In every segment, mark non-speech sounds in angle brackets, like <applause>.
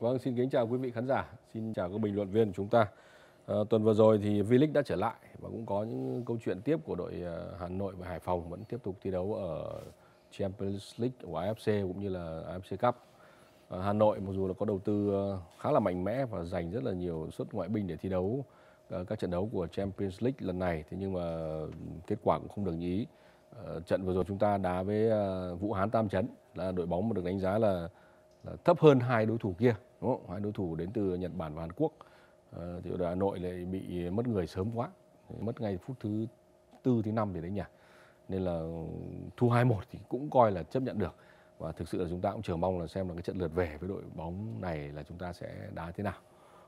Vâng, xin kính chào quý vị khán giả, xin chào các bình luận viên của chúng ta. À, tuần vừa rồi thì V-League đã trở lại và cũng có những câu chuyện tiếp của đội ờ, Hà Nội và Hải Phòng vẫn tiếp tục thi đấu ở Champions League của AFC cũng như là AFC Cup. À, Hà Nội mặc dù là có đầu tư khá là mạnh mẽ và dành rất là nhiều suất ngoại binh để thi đấu các trận đấu của Champions League lần này thế nhưng mà kết quả cũng không được như ý. À, trận vừa rồi chúng ta đá với Vũ Hán Tam Chấn là đội bóng mà được đánh giá là là thấp hơn hai đối thủ kia đúng không? hai đối thủ đến từ Nhật Bản và Hàn Quốc à, thì Hà Nội lại bị mất người sớm quá mất ngay phút thứ tư thứ năm để đấy nhỉ nên là thu 21 thì cũng coi là chấp nhận được và thực sự là chúng ta cũng chờ mong là xem là cái trận lượt về với đội bóng này là chúng ta sẽ đá thế nào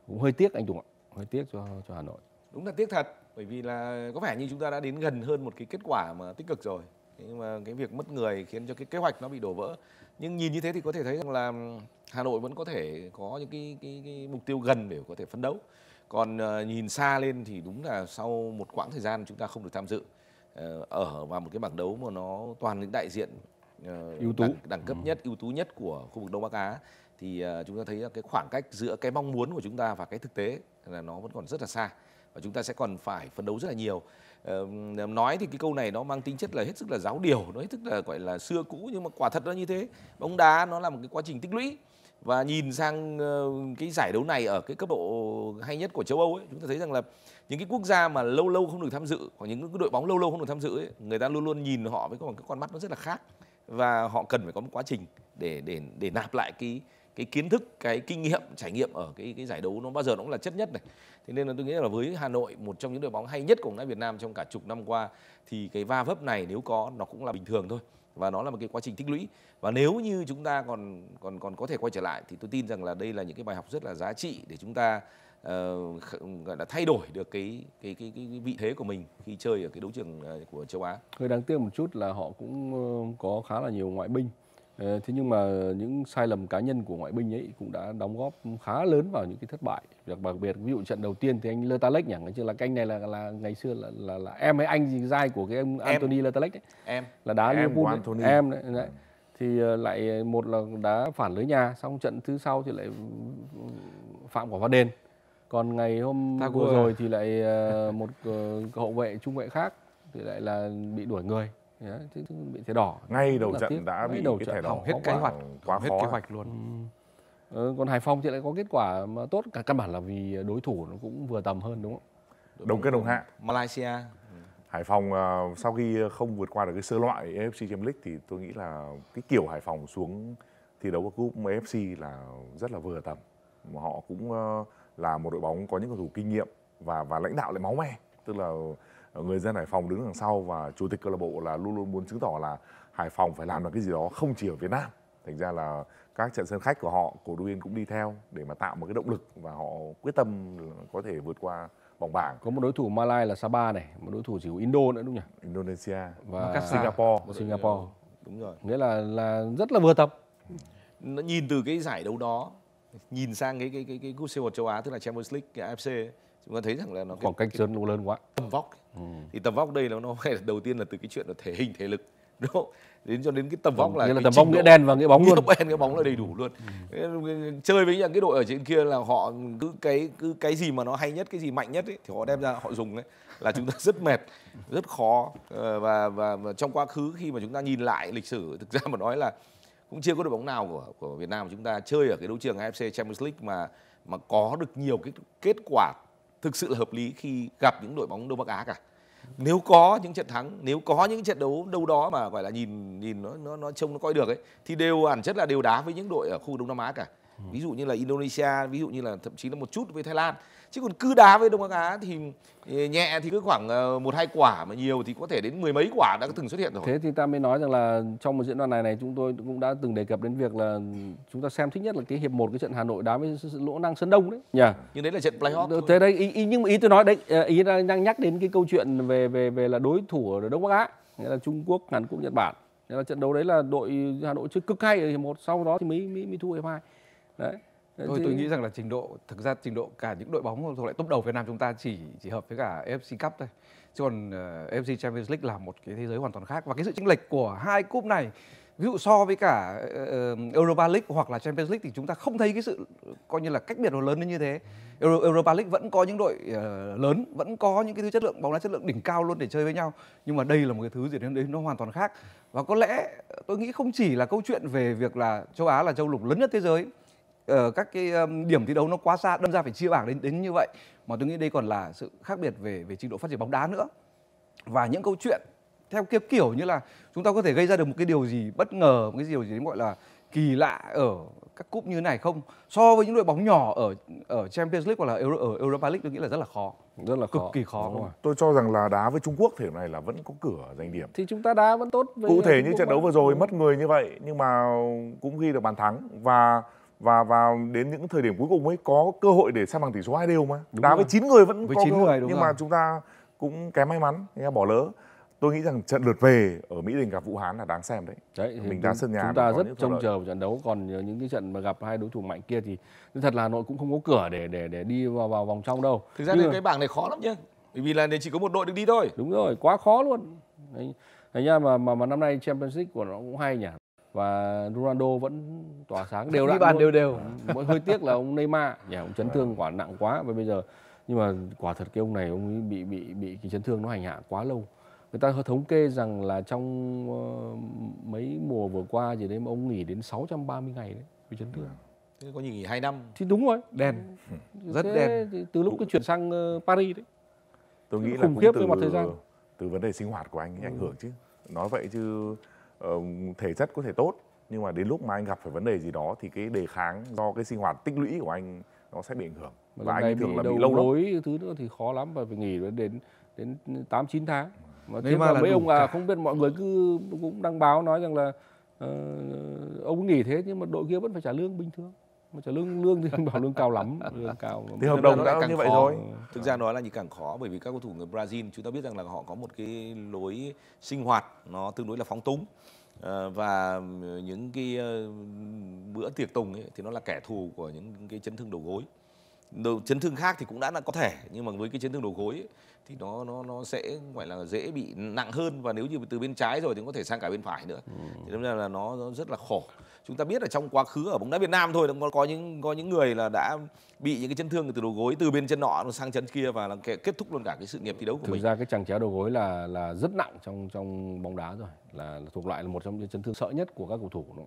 cũng hơi tiếc anh Tùng ạ hơi tiếc cho cho Hà Nội đúng là tiếc thật bởi vì là có vẻ như chúng ta đã đến gần hơn một cái kết quả mà tích cực rồi nhưng mà cái việc mất người khiến cho cái kế hoạch nó bị đổ vỡ nhưng nhìn như thế thì có thể thấy rằng là Hà Nội vẫn có thể có những cái cái, cái mục tiêu gần để có thể phấn đấu còn ờ, nhìn xa lên thì đúng là sau một quãng thời gian chúng ta không được tham dự ờ, ở vào một cái bảng đấu mà nó toàn những đại diện ờ, ưu tú đẳng, đẳng cấp ừ. nhất ưu tú nhất của khu vực Đông Bắc Á thì chúng ta thấy là cái khoảng cách giữa cái mong muốn của chúng ta và cái thực tế là nó vẫn còn rất là xa và chúng ta sẽ còn phải phấn đấu rất là nhiều uh, nói thì cái câu này nó mang tính chất là hết sức là giáo điều nó hết sức là gọi là xưa cũ nhưng mà quả thật nó như thế bóng đá nó là một cái quá trình tích lũy và nhìn sang ờ, cái giải đấu này ở cái cấp độ hay nhất của châu Âu ấy, chúng ta thấy rằng là những cái quốc gia mà lâu lâu không được tham dự hoặc những cái đội bóng lâu lâu không được tham dự ấy, người ta luôn luôn nhìn họ với một cái con mắt nó rất là khác và họ cần phải có một quá trình để để để nạp lại cái cái kiến thức cái kinh nghiệm trải nghiệm ở cái cái giải đấu nó bao giờ nó cũng là chất nhất này thế nên là tôi nghĩ là với Hà Nội một trong những đội bóng hay nhất của bóng đá Việt Nam trong cả chục năm qua thì cái va vấp này nếu có nó cũng là bình thường thôi và nó là một cái quá trình tích lũy và nếu như chúng ta còn còn còn có thể quay trở lại thì tôi tin rằng là đây là những cái bài học rất là giá trị để chúng ta uh, gọi là thay đổi được cái, cái cái cái vị thế của mình khi chơi ở cái đấu trường ờ, của châu Á. Hơi đáng tiếc một chút là họ cũng ờ, có khá là nhiều ngoại binh Ờ, thế nhưng mà những sai lầm cá nhân của ngoại binh ấy cũng đã đóng góp khá lớn vào những cái thất bại. Đặc biệt ví dụ trận đầu tiên thì anh Lertalek nhỉ, chứ là canh này là là ngày xưa là là, là em hay anh gì dai của cái em Anthony Lertalek đấy. Em là đá em Liverpool em đấy. Ừ. đấy. Thì ờ, lại một là đá phản lưới nhà, xong trận thứ sau thì lại phạm quả phạt đền. Còn ngày hôm vừa rồi thì lại ờ, một hậu vệ trung vệ khác thì lại là bị đuổi người yeah, chứ, bị thẻ đỏ ngay đầu trận tiếc. đã bị đầu cái thẻ đỏ hết kế hoạch quá hết kế hoạch luôn ừ. Ừ, còn Hải Phòng thì lại có kết quả mà tốt cả căn bản là vì đối thủ nó cũng vừa tầm hơn đúng không? Đồng, đồng kết đồng hạng Malaysia. Hải Phòng uh, sau khi không vượt qua được cái sơ loại AFC Champions League thì tôi nghĩ là cái kiểu Hải Phòng xuống thi đấu ở cúp AFC là rất là vừa tầm. Mà họ cũng uh, là một đội bóng có những cầu thủ kinh nghiệm và và lãnh đạo lại máu me, tức là Ờ, người dân Hải Phòng đứng đằng sau và chủ tịch câu lạc bộ là luôn luôn muốn chứng tỏ là Hải Phòng phải làm được cái gì đó không chỉ ở Việt Nam thành ra là các trận sân khách của họ cổ động viên cũng đi theo để mà tạo một cái động lực và họ quyết tâm có thể vượt qua vòng bảng có một đối thủ malaysia là Sapa này một đối thủ chỉ của Indo nữa đúng không nhỉ Indonesia và các Singapore của Singapore đúng rồi nghĩa là là rất là vừa tập nó nhìn từ cái giải đấu đó nhìn sang cái cái cái cái cúp siêu vật châu Á tức là Champions League AFC chúng ta thấy rằng là nó khoảng cách lớn lớn quá tầm vóc thì tầm vóc đây nó nó <laughs> phải đầu tiên là từ cái chuyện là thể hình thể lực <laughs> đúng không? đến cho đến cái tầm ừ, vóc ừ, là, là tầm bóng nghĩa đen và nghĩa bóng <laughs> luôn đen cái bóng là đầy đủ ừ. luôn ừ. chơi với những cái đội ở trên kia là họ cứ cái cứ cái gì mà nó hay nhất cái gì mạnh nhất ấy, thì họ đem ra họ dùng đấy là chúng ta rất mệt rất khó ờ, và, và và trong quá khứ khi mà chúng ta nhìn lại lịch sử thực ra mà nói là cũng chưa có đội bóng nào của của Việt Nam chúng ta chơi ở cái đấu trường AFC Champions League mà mà có được nhiều cái kết quả thực sự là hợp lý khi gặp những đội bóng Đông Bắc Á cả. Nếu có những trận thắng, nếu có những trận đấu đâu đó mà gọi là nhìn nhìn nó nó nó trông nó coi được ấy thì đều hẳn chất là đều đá với những đội ở khu Đông Nam Á cả. Ví dụ như là Indonesia, ví dụ như là thậm chí là một chút với Thái Lan chứ còn cứ đá với đông bắc á thì ờ, nhẹ thì cứ khoảng ờ, một hai quả mà nhiều thì có thể đến mười mấy quả đã từng xuất hiện rồi thế thì ta mới nói rằng là trong một diễn đoàn này này chúng tôi cũng đã từng đề cập đến việc là chúng ta xem thích nhất là cái hiệp một cái trận hà nội đá với lỗ năng sơn đông đấy nhỉ dạ. nhưng đấy là trận playoff ờ, thế đây ý, ý, nhưng mà ý tôi nói đấy ý đang nhắc đến cái câu chuyện về về về là đối thủ ở đông bắc á nghĩa là trung quốc hàn quốc nhật bản nên là trận đấu đấy là đội hà nội chơi cực hay ở hiệp một sau đó thì mới mới, mới thua hiệp hai đấy Ờ, thôi thì... tôi nghĩ rằng là trình độ thực ra trình độ cả những đội bóng thuộc lại top đầu Việt Nam chúng ta chỉ chỉ hợp với cả AFC Cup thôi. Chứ còn uh, ờ, AFC Champions League là một cái thế giới hoàn toàn khác và cái sự chênh lệch của hai cúp này ví dụ so với cả uh, Europa League hoặc là Champions League thì chúng ta không thấy cái sự coi như là cách biệt nó lớn đến như thế. Euro, Europa League vẫn có những đội uh, lớn, vẫn có những cái thứ chất lượng bóng đá chất lượng đỉnh cao luôn để chơi với nhau. Nhưng mà đây là một cái thứ gì đến đấy nó hoàn toàn khác. Và có lẽ tôi nghĩ không chỉ là câu chuyện về việc là châu Á là châu lục lớn nhất thế giới Ờ, các cái điểm thi đấu nó quá xa đâm ra phải chia bảng đến đến như vậy mà tôi nghĩ đây còn là sự khác biệt về về trình độ phát triển bóng đá nữa và những câu chuyện theo kiểu kiểu như là chúng ta có thể gây ra được một cái điều gì bất ngờ một cái điều gì gọi là kỳ lạ ở các cúp như thế này không so với những đội bóng nhỏ ở ở Champions League hoặc là Euro, ở Europa League tôi nghĩ là rất là khó rất là cực khó. kỳ khó đúng rồi. tôi cho rằng là đá với Trung Quốc thể này là vẫn có cửa giành điểm thì chúng ta đá vẫn tốt với cụ thể như trận đấu vừa rồi mất người như vậy nhưng mà cũng ghi được bàn thắng và và vào đến những thời điểm cuối cùng ấy có cơ hội để san bằng tỷ số hai đều mà đúng đá rồi. với chín người vẫn với có 9 cơ hội người, đúng nhưng rồi. mà chúng ta cũng kém may mắn bỏ lỡ tôi nghĩ rằng trận lượt về ở Mỹ Đình gặp Vũ Hán là đáng xem đấy. đấy mình đá sân nhà chúng ta rất trông chờ vào trận đấu còn những cái trận mà gặp hai đối thủ mạnh kia thì thật là Hà Nội cũng không có cửa để để để đi vào vào vòng trong đâu. Thực ra Nhưng... cái bảng này khó lắm nhá. Bởi vì là chỉ có một đội được đi thôi. Đúng rồi, quá khó luôn. Đấy. Thành ra mà mà mà năm nay Champions League của nó cũng hay nhỉ và Ronaldo vẫn tỏa sáng đều đặn bàn đều đều ờ, Mỗi hơi tiếc là ông Neymar nhà <laughs> dạ, ông chấn thương vâng. quả nặng quá và bây giờ nhưng mà quả thật cái ông này ông ấy bị bị bị cái chấn thương nó hành hạ quá lâu người ta có thống kê rằng là trong uh, mấy mùa vừa qua gì đấy mà ông nghỉ đến 630 ngày đấy vì chấn thương Thế có nghỉ hai năm thì đúng rồi Đèn ừ. rất Thế đen từ lúc tôi chuyển sang uh, Paris đấy tôi nghĩ là khủng khiếp từ, thời gian từ vấn đề sinh hoạt của anh ấy ảnh hưởng chứ nói vậy chứ thể chất có thể tốt nhưng mà đến lúc mà anh gặp phải vấn đề gì đó thì cái đề kháng do cái sinh hoạt tích lũy của anh nó sẽ bị ảnh hưởng và, và anh thường là bị lâu lối thứ nữa thì khó lắm và phải nghỉ đến đến tám chín tháng mà thế mà mấy ông à không biết mọi người cứ cũng đăng báo nói rằng là uh, ông nghỉ thế nhưng mà đội kia vẫn phải trả lương bình thường mà trả lương lương thì anh <laughs> bảo lương cao lắm lương cao thì hợp đồng đã càng như khó. vậy thôi thực ra nói là gì càng khó bởi vì các cầu thủ người Brazil chúng ta biết rằng là họ có một cái lối sinh hoạt nó tương đối là phóng túng ờ, và những cái ờ, bữa tiệc tùng ấy, thì nó là kẻ thù của những cái chấn thương đầu gối đầu chấn thương khác thì cũng đã là có thể nhưng mà với cái chấn thương đầu gối ấy, thì nó nó nó sẽ gọi là dễ bị nặng hơn và nếu như từ bên trái rồi thì có thể sang cả bên phải nữa ừ. thế nên là nó, nó rất là khổ chúng ta biết là trong quá khứ ở bóng đá Việt Nam thôi nó có những có những người là đã bị những cái chấn thương từ đầu gối từ bên chân nọ sang chân kia và là kết thúc luôn cả cái sự nghiệp thi đấu của Thực mình. Thực ra cái chằng chéo đầu gối là là rất nặng trong trong bóng đá rồi, là, là thuộc loại là một trong những chấn thương sợ nhất của các cầu thủ đúng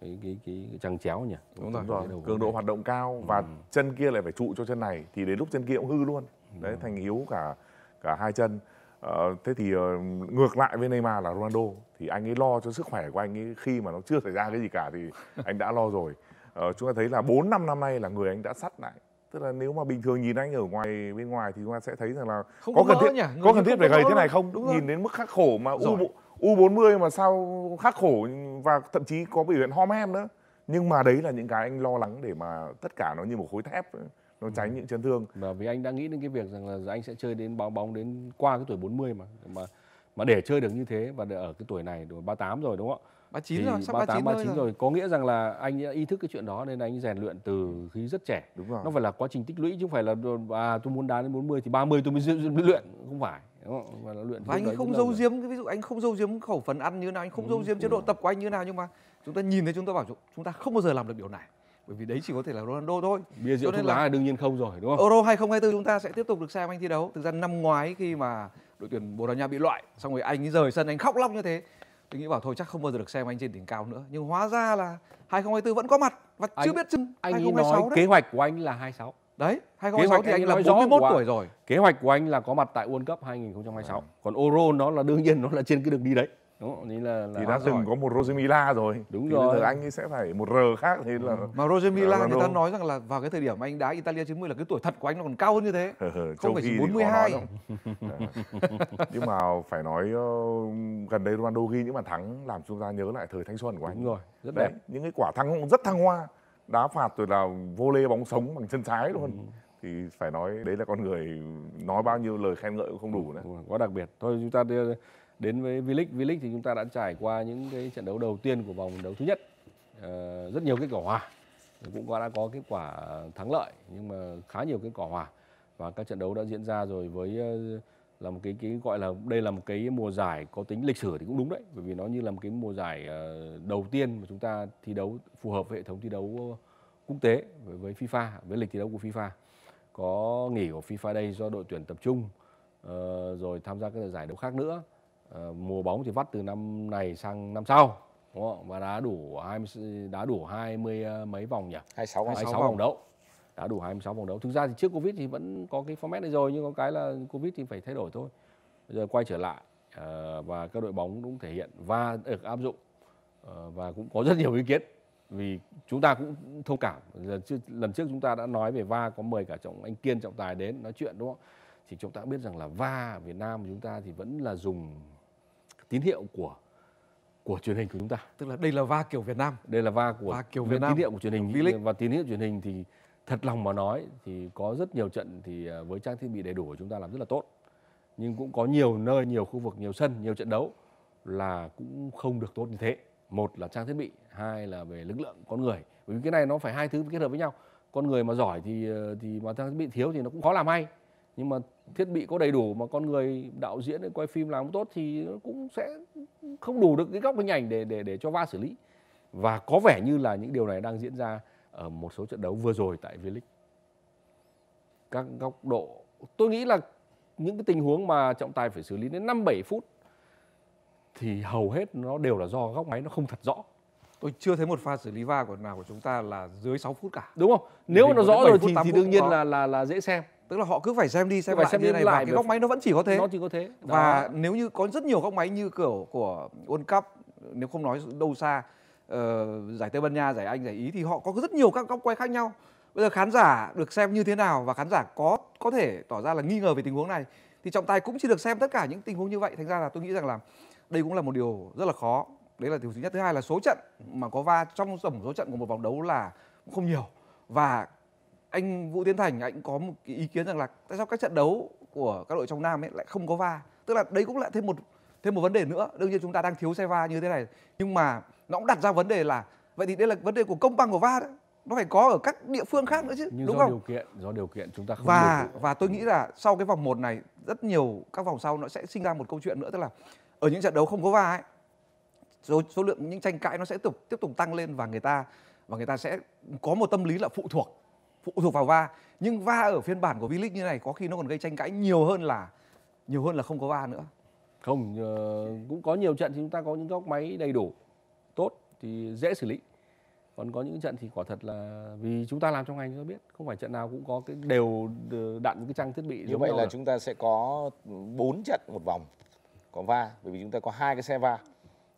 cái cái cái, cái chằng chéo nhỉ đúng, đúng rồi, cường độ đấy. hoạt động cao ừ. và ừ. chân kia lại phải trụ cho chân này thì đến lúc chân kia cũng hư luôn đấy ừ. thành yếu cả cả hai chân Ờ, thế thì ờ, ngược lại với Neymar là Ronaldo thì anh ấy lo cho sức khỏe của anh ấy khi mà nó chưa xảy ra cái gì cả thì <laughs> anh đã lo rồi. Ờ, chúng ta thấy là 4 năm năm nay là người anh đã sắt lại. Tức là nếu mà bình thường nhìn anh ở ngoài bên ngoài thì chúng ta sẽ thấy rằng là không có cần thiết nhỉ? Người có cần thiết phải gầy thế này không? Đúng nhìn rồi. đến mức khắc khổ mà u U40 mà sao khắc khổ và thậm chí có biểu hiện hom hem nữa. Nhưng mà đấy là những cái anh lo lắng để mà tất cả nó như một khối thép nó ừ. tránh ừ. những chấn thương và vì anh đã nghĩ đến cái việc rằng là anh sẽ chơi đến bóng bóng đến qua cái tuổi 40 mà mà mà để chơi được như thế và để ở cái tuổi này tuổi 38 rồi đúng không ạ 39 rồi, sắp 38, 39, 39 rồi. rồi. Có nghĩa rằng là anh ý thức cái chuyện đó nên anh rèn luyện từ ừ. khi rất trẻ. Đúng rồi. Nó phải là quá trình tích lũy chứ không phải là à, tôi muốn đá đến 40 thì 30 tôi mới, mới luyện, không phải. Đúng không? Và, luyện và anh không giấu giếm, ví dụ anh không giấu giếm khẩu phần ăn như nào, anh không giấu ừ, giếm chế độ tập của anh như nào nhưng mà chúng ta nhìn thấy chúng ta bảo chúng ta không bao giờ làm được điều này bởi vì đấy chỉ có thể là Ronaldo thôi. Bia rượu thuốc lá là đương nhiên không rồi đúng không? Euro 2024 chúng ta sẽ tiếp tục được xem anh thi đấu. Thực ra năm ngoái khi mà đội tuyển Bồ Đào Nha bị loại xong rồi anh ấy rời sân anh khóc lóc như thế. Tôi nghĩ bảo thôi chắc không bao giờ được xem anh trên đỉnh cao nữa. Nhưng hóa ra là 2024 vẫn có mặt và anh, chưa biết chừng anh 2026 nói đấy. kế hoạch của anh là 26. Đấy, 2026 thì anh, anh là 41 của, tuổi rồi. Kế hoạch của anh là có mặt tại World Cup 2026. À. Vâng. Còn Euro nó là đương nhiên nó là trên cái đường đi đấy. Đúng không? là, là thì đã từng có một Rosemila rồi. Đúng thì rồi. anh ấy sẽ phải một R khác thì là Mà Rosemila người ta nói rằng là vào cái thời điểm anh đá Italia 90 là cái tuổi thật của anh nó còn cao hơn như thế. Không phải chỉ 42. Ờ. Nhưng mà phải nói ờ, gần đây Ronaldo ghi những bàn thắng làm chúng ta nhớ lại thời thanh xuân của anh. Đúng rồi, rất đẹp. Những cái quả thắng cũng rất thăng hoa đá phạt rồi là vô lê bóng sống bằng chân trái luôn ừ. thì phải nói đấy là con người nói bao nhiêu lời khen ngợi cũng không đủ nữa quá đặc biệt thôi chúng ta đến với V-League, V-League thì chúng ta đã trải qua những cái trận đấu đầu tiên của vòng đấu thứ nhất à, rất nhiều kết quả hòa cũng có đã có kết quả thắng lợi nhưng mà khá nhiều kết quả hòa và các trận đấu đã diễn ra rồi với ờ, là một cái cái gọi là đây là một cái mùa giải có tính lịch sử thì cũng đúng đấy bởi vì nó như là một cái mùa giải ờ, đầu tiên mà chúng ta thi đấu phù hợp với hệ thống thi đấu quốc tế với FIFA với lịch thi đấu của FIFA có nghỉ của FIFA đây do đội tuyển tập trung rồi tham gia các giải đấu khác nữa Ờ, mùa bóng thì vắt từ năm này sang năm sau đúng không? và đã đủ 20 đã đủ 20 ờ, mấy vòng nhỉ? 26 26, 26 vòng. vòng đấu. Đã đủ 26 vòng đấu. Thực ra thì trước Covid thì vẫn có cái format này rồi nhưng có cái là Covid thì phải thay đổi thôi. Bây giờ quay trở lại ờ, và các đội bóng cũng thể hiện và được áp dụng và cũng có rất nhiều ý kiến vì chúng ta cũng thông cảm lần trước, lần trước chúng ta đã nói về va có mời cả trọng anh kiên trọng tài đến nói chuyện đúng không thì chúng ta biết rằng là va ở việt nam chúng ta thì vẫn là dùng tín hiệu của của truyền hình của chúng ta tức là đây là va kiểu Việt Nam đây là va của va kiểu Việt Nam tín hiệu của truyền hình và tín hiệu truyền hình thì thật lòng mà nói thì có rất nhiều trận thì à, với trang thiết bị đầy đủ của chúng ta làm rất là tốt nhưng cũng có nhiều nơi nhiều khu vực nhiều sân nhiều trận đấu là cũng không được tốt như thế một là trang thiết bị hai là về lực lượng con người bởi vì cái này nó phải hai thứ kết hợp với nhau con người mà giỏi thì à, thì mà trang thiết bị thiếu thì nó cũng khó làm hay nhưng mà thiết bị có đầy đủ mà con người đạo diễn quay phim làm tốt thì nó cũng sẽ không đủ được cái góc hình ảnh để để để cho va xử lý và có vẻ như là những điều này đang diễn ra ở một số trận đấu vừa rồi tại V-League các góc độ tôi nghĩ là những cái tình huống mà trọng tài phải xử lý đến 5 7 phút thì hầu hết nó đều là do góc máy nó không thật rõ. Tôi chưa thấy một pha xử lý va của nào của chúng ta là dưới 6 phút cả. Đúng không? Nếu mà nó rõ rồi thì, thì đương nhiên là là là dễ xem tức là họ cứ phải xem đi xem phải lại xem như này lại và cái góc máy nó vẫn chỉ có thế nó chỉ có thế Đó. và nếu như có rất nhiều góc máy như kiểu của World Cup nếu không nói đâu xa uh, giải Tây Ban Nha giải Anh giải Ý thì họ có rất nhiều các góc quay khác nhau bây giờ khán giả được xem như thế nào và khán giả có có thể tỏ ra là nghi ngờ về tình huống này thì trọng tài cũng chỉ được xem tất cả những tình huống như vậy thành ra là tôi nghĩ rằng là đây cũng là một điều rất là khó đấy là điều thứ nhất thứ hai là số trận mà có va trong tổng số trận của một vòng đấu là không nhiều và anh Vũ Tiến Thành anh có một cái ý kiến rằng là tại sao các trận đấu của các đội trong Nam ấy lại không có va tức là đấy cũng lại thêm một thêm một vấn đề nữa đương nhiên chúng ta đang thiếu xe va như thế này nhưng mà nó cũng đặt ra vấn đề là vậy thì đây là vấn đề của công bằng của va đấy nó phải có ở các địa phương khác nữa chứ Nhưng đúng do không? điều kiện do điều kiện chúng ta không và và tôi nghĩ là sau cái vòng 1 này rất nhiều các vòng sau nó sẽ sinh ra một câu chuyện nữa tức là ở những trận đấu không có va ấy số số lượng những tranh cãi nó sẽ tục tiếp tục tăng lên và người ta và người ta sẽ có một tâm lý là phụ thuộc phụ thuộc vào va nhưng va ở phiên bản của V-League như này có khi nó còn gây tranh cãi nhiều hơn là nhiều hơn là không có va nữa không ờ, cũng có nhiều trận thì chúng ta có những góc máy đầy đủ tốt thì dễ xử lý còn có những trận thì quả thật là vì chúng ta làm trong ngành chúng ta biết không phải trận nào cũng có cái đều ờ, đặn cái trang thiết bị như vậy là rồi. chúng ta sẽ có 4 trận một vòng có va bởi vì chúng ta có hai cái xe va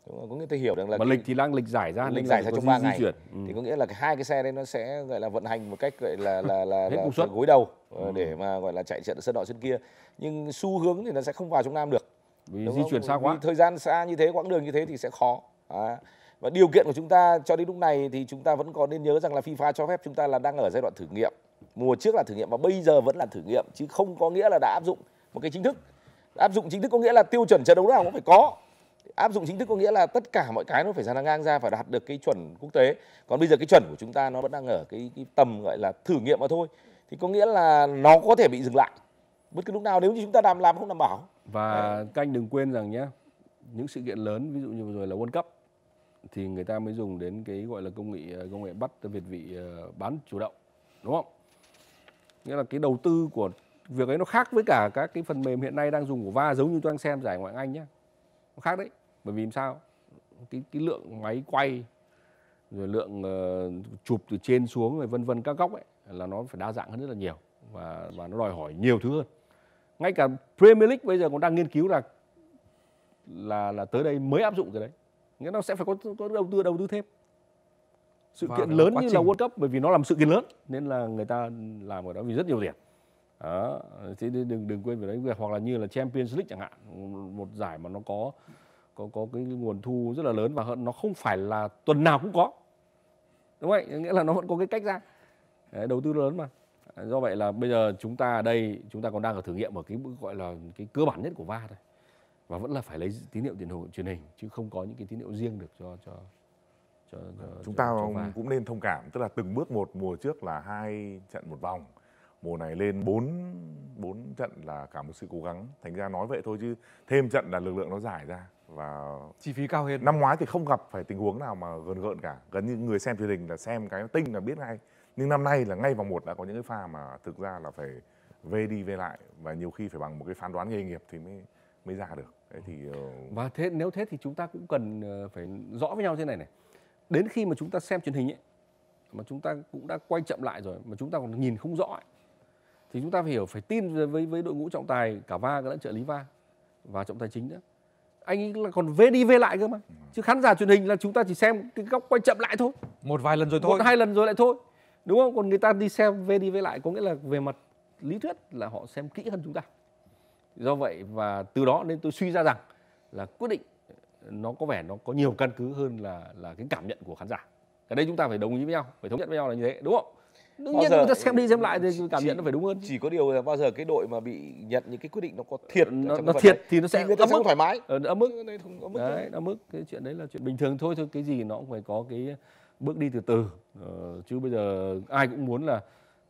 đúng không? có nghĩa tôi hiểu rằng là mà cái... lịch thì đang lịch giải ra lịch giải ra trong 3 ngày chuyển. Ừ. thì có nghĩa là hai cái xe đấy nó sẽ gọi là vận hành một cách gọi là là là, là, là gối đầu ờ, ừ. để mà gọi là chạy trận sân nọ sân kia nhưng xu hướng thì nó sẽ không vào trong nam được vì đúng di không? chuyển xa quá vì thời gian xa như thế quãng đường như thế thì sẽ khó à. và điều kiện của chúng ta cho đến lúc này thì chúng ta vẫn còn nên nhớ rằng là FIFA cho phép chúng ta là đang ở giai đoạn thử nghiệm mùa trước là thử nghiệm và bây giờ vẫn là thử nghiệm chứ không có nghĩa là đã áp dụng một cái chính thức áp dụng chính thức có nghĩa là tiêu chuẩn trận đấu nào cũng phải có áp dụng chính thức có nghĩa là tất cả mọi cái nó phải dàn ngang ra và đạt được cái chuẩn quốc tế còn bây giờ cái chuẩn của chúng ta nó vẫn đang ở cái, cái tầm gọi là thử nghiệm mà thôi thì có nghĩa là nó có thể bị dừng lại bất cứ lúc nào nếu như chúng ta làm làm không đảm bảo và Đấy. các anh đừng quên rằng nhé những sự kiện lớn ví dụ như vừa rồi là World Cup thì người ta mới dùng đến cái gọi là công nghệ công nghệ bắt việt vị ờ, bán chủ động đúng không nghĩa là cái đầu tư của việc ấy nó khác với cả các cái phần mềm hiện nay đang dùng của va giống như tôi đang xem giải ngoại anh nhé nó khác đấy bởi vì sao cái cái lượng máy quay rồi lượng uh, chụp từ trên xuống rồi vân vân các góc ấy là nó phải đa dạng hơn rất là nhiều và và nó đòi hỏi nhiều thứ hơn ngay cả Premier League bây giờ cũng đang nghiên cứu là là là tới đây mới áp dụng cái đấy nghĩa nó sẽ phải có có đầu tư đầu tư thêm sự và kiện lớn như trình. là World Cup bởi vì nó làm sự kiện lớn nên là người ta làm ở đó vì rất nhiều tiền đó. thế đừng đừng quên về đấy hoặc là như là Champions League chẳng hạn một giải mà nó có có có cái nguồn thu rất là lớn và nó không phải là tuần nào cũng có đúng không nghĩa là nó vẫn có cái cách ra đầu tư lớn mà do vậy là bây giờ chúng ta ở đây chúng ta còn đang ở thử nghiệm ở cái gọi là cái cơ bản nhất của va thôi và vẫn là phải lấy tín hiệu tiền hồ truyền hình chứ không có những cái tín hiệu riêng được cho cho cho, cho chúng cho, ta cho cũng nên thông cảm tức là từng bước một mùa trước là hai trận một vòng mùa này lên 4 bốn trận là cả một sự cố gắng. Thành ra nói vậy thôi chứ thêm trận là lực lượng nó giải ra và chi phí cao hơn. Năm ngoái thì không gặp phải tình huống nào mà gần gợn cả. Gần như người xem truyền hình là xem cái tinh là biết ngay. Nhưng năm nay là ngay vào một đã có những cái pha mà thực ra là phải về đi về lại và nhiều khi phải bằng một cái phán đoán nghề nghiệp thì mới mới ra được. Thế thì ờ, và thế nếu thế thì chúng ta cũng cần ờ, phải rõ với nhau thế này này. Đến khi mà chúng ta xem truyền hình ấy mà chúng ta cũng đã quay chậm lại rồi mà chúng ta còn nhìn không rõ ấy, thì chúng ta phải hiểu phải tin với với đội ngũ trọng tài cả va lẫn trợ lý va và trọng tài chính nữa anh ấy là còn vê đi vê lại cơ mà chứ khán giả truyền hình là chúng ta chỉ xem cái góc quay chậm lại thôi một vài lần rồi thôi một hai lần rồi lại thôi đúng không còn người ta đi xem vê đi vê lại có nghĩa là về mặt lý thuyết là họ xem kỹ hơn chúng ta do vậy và từ đó nên tôi suy ra rằng là quyết định nó có vẻ nó có nhiều căn cứ hơn là là cái cảm nhận của khán giả cái đây chúng ta phải đồng ý với nhau phải thống nhất với nhau là như thế đúng không đương nhiên người ta xem đi ừ, xem lại thì cảm chỉ, nhận nó phải đúng hơn chỉ có điều là bao giờ cái đội mà bị nhận những cái quyết định nó có thiệt nó, nó thiệt đấy. thì nó sẽ thì người ta ấm ức thoải mái ở ờ, ấm mức đấy ấm mức cái chuyện đấy là chuyện bình thường thôi thôi cái gì nó cũng phải có cái bước đi từ từ ờ, chứ bây giờ ai cũng muốn là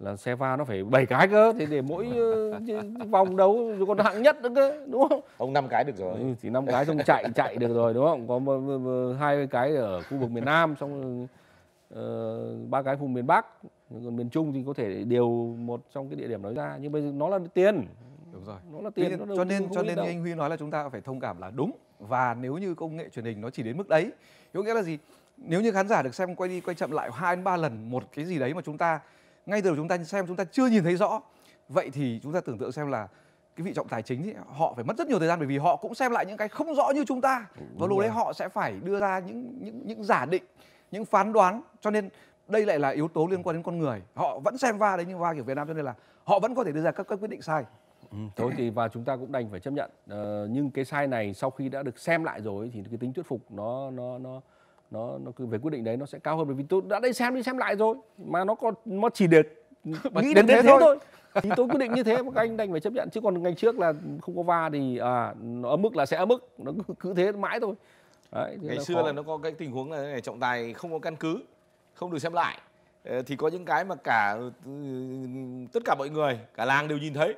là xe va nó phải bảy cái cơ thì để mỗi ờ, <laughs> vòng đấu còn hạng nhất nữa cơ đúng không ông năm cái được rồi ừ, thì năm cái xong chạy chạy được rồi đúng không có hai cái ở khu vực miền nam xong ờ, ba uh, cái vùng miền bắc còn miền trung thì có thể điều một trong cái địa điểm nói ra nhưng bây giờ nó là tiền đúng rồi nó là tiền nên, nó cho nên cho nên như anh huy nói là chúng ta phải thông cảm là đúng và nếu như công nghệ truyền hình nó chỉ đến mức đấy có nghĩa là gì nếu như khán giả được xem quay đi quay chậm lại hai đến ba lần một cái gì đấy mà chúng ta ngay từ đầu chúng ta xem chúng ta chưa nhìn thấy rõ vậy thì chúng ta tưởng tượng xem là cái vị trọng tài chính thì họ phải mất rất nhiều thời gian bởi vì họ cũng xem lại những cái không rõ như chúng ta và lúc đấy họ sẽ phải đưa ra những những những giả định những phán đoán cho nên đây lại là yếu tố liên ừ. quan đến con người họ vẫn xem va đấy nhưng va kiểu việt nam cho nên là họ vẫn có thể đưa ra các, các quyết định sai Ừ, thôi thì và chúng ta cũng đành phải chấp nhận ờ, nhưng cái sai này sau khi đã được xem lại rồi thì cái tính thuyết phục nó nó nó nó nó cứ về quyết định đấy nó sẽ cao hơn bởi vì tôi đã đây xem đi xem lại rồi mà nó còn nó chỉ được <laughs> nghĩ đến, đến thế, thế thôi. thôi thì tôi quyết định như thế mà các anh đành phải chấp nhận chứ còn ngày trước là không có va thì à nó ở mức là sẽ ở mức nó cứ, thế mãi thôi Đấy, ngày xưa khó. là nó có cái tình huống là trọng tài không có căn cứ không được xem lại ờ, thì có những cái mà cả ừ, ừ, tất cả mọi người cả làng đều nhìn thấy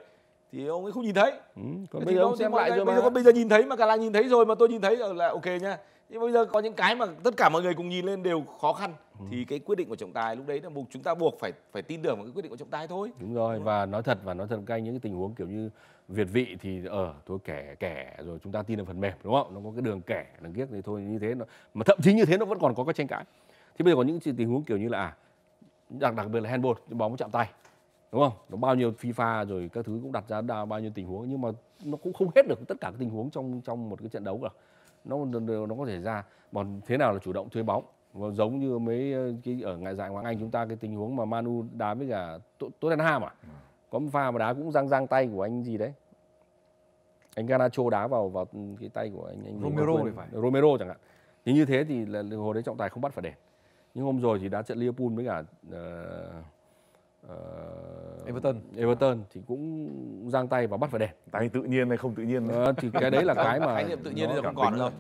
thì ông ấy không nhìn thấy ừ, còn bây giờ ông xem lại rồi bây giờ bây giờ nhìn thấy mà cả làng nhìn thấy rồi mà tôi nhìn thấy là ok nhá nhưng bây giờ có những cái mà tất cả mọi người cùng nhìn lên đều khó khăn ừ. thì cái quyết định của trọng tài lúc đấy là buộc chúng ta buộc phải phải tin tưởng vào cái quyết định của trọng tài thôi đúng rồi đúng và nói thật và nói thật các anh những cái tình huống kiểu như việt vị thì ở ờ, tôi kẻ kẻ rồi chúng ta tin vào phần mềm đúng không nó có cái đường kẻ đằng kiếc thì thôi như thế mà thậm chí như thế nó vẫn còn có cái tranh cãi thì bây giờ có những tình huống kiểu như là à, đặc đặc biệt là handball bóng chạm tay đúng không nó bao nhiêu fifa rồi các thứ cũng đặt ra đa, bao nhiêu tình huống nhưng mà nó cũng không hết được tất cả các tình huống trong trong một cái trận đấu cả nó nó có thể ra còn thế nào là chủ động thuê bóng và giống như mấy ờ, cái ở ngoại giải ngoại anh chúng ta cái tình huống mà manu đá với cả tottenham à ừ. có một pha mà đá cũng răng răng tay của anh gì đấy anh Ganacho đá vào vào ừ, cái tay của anh, anh Romero phải Romero chẳng hạn thì như thế thì là hồi đấy trọng tài không bắt phải đền nhưng hôm rồi thì đá trận Liverpool với cả uh, uh, Everton Everton thì cũng giang tay và bắt phải đèn tay tự nhiên hay không tự nhiên uh, thì cái đấy là cái mà khái niệm tự nhiên bây giờ không còn rồi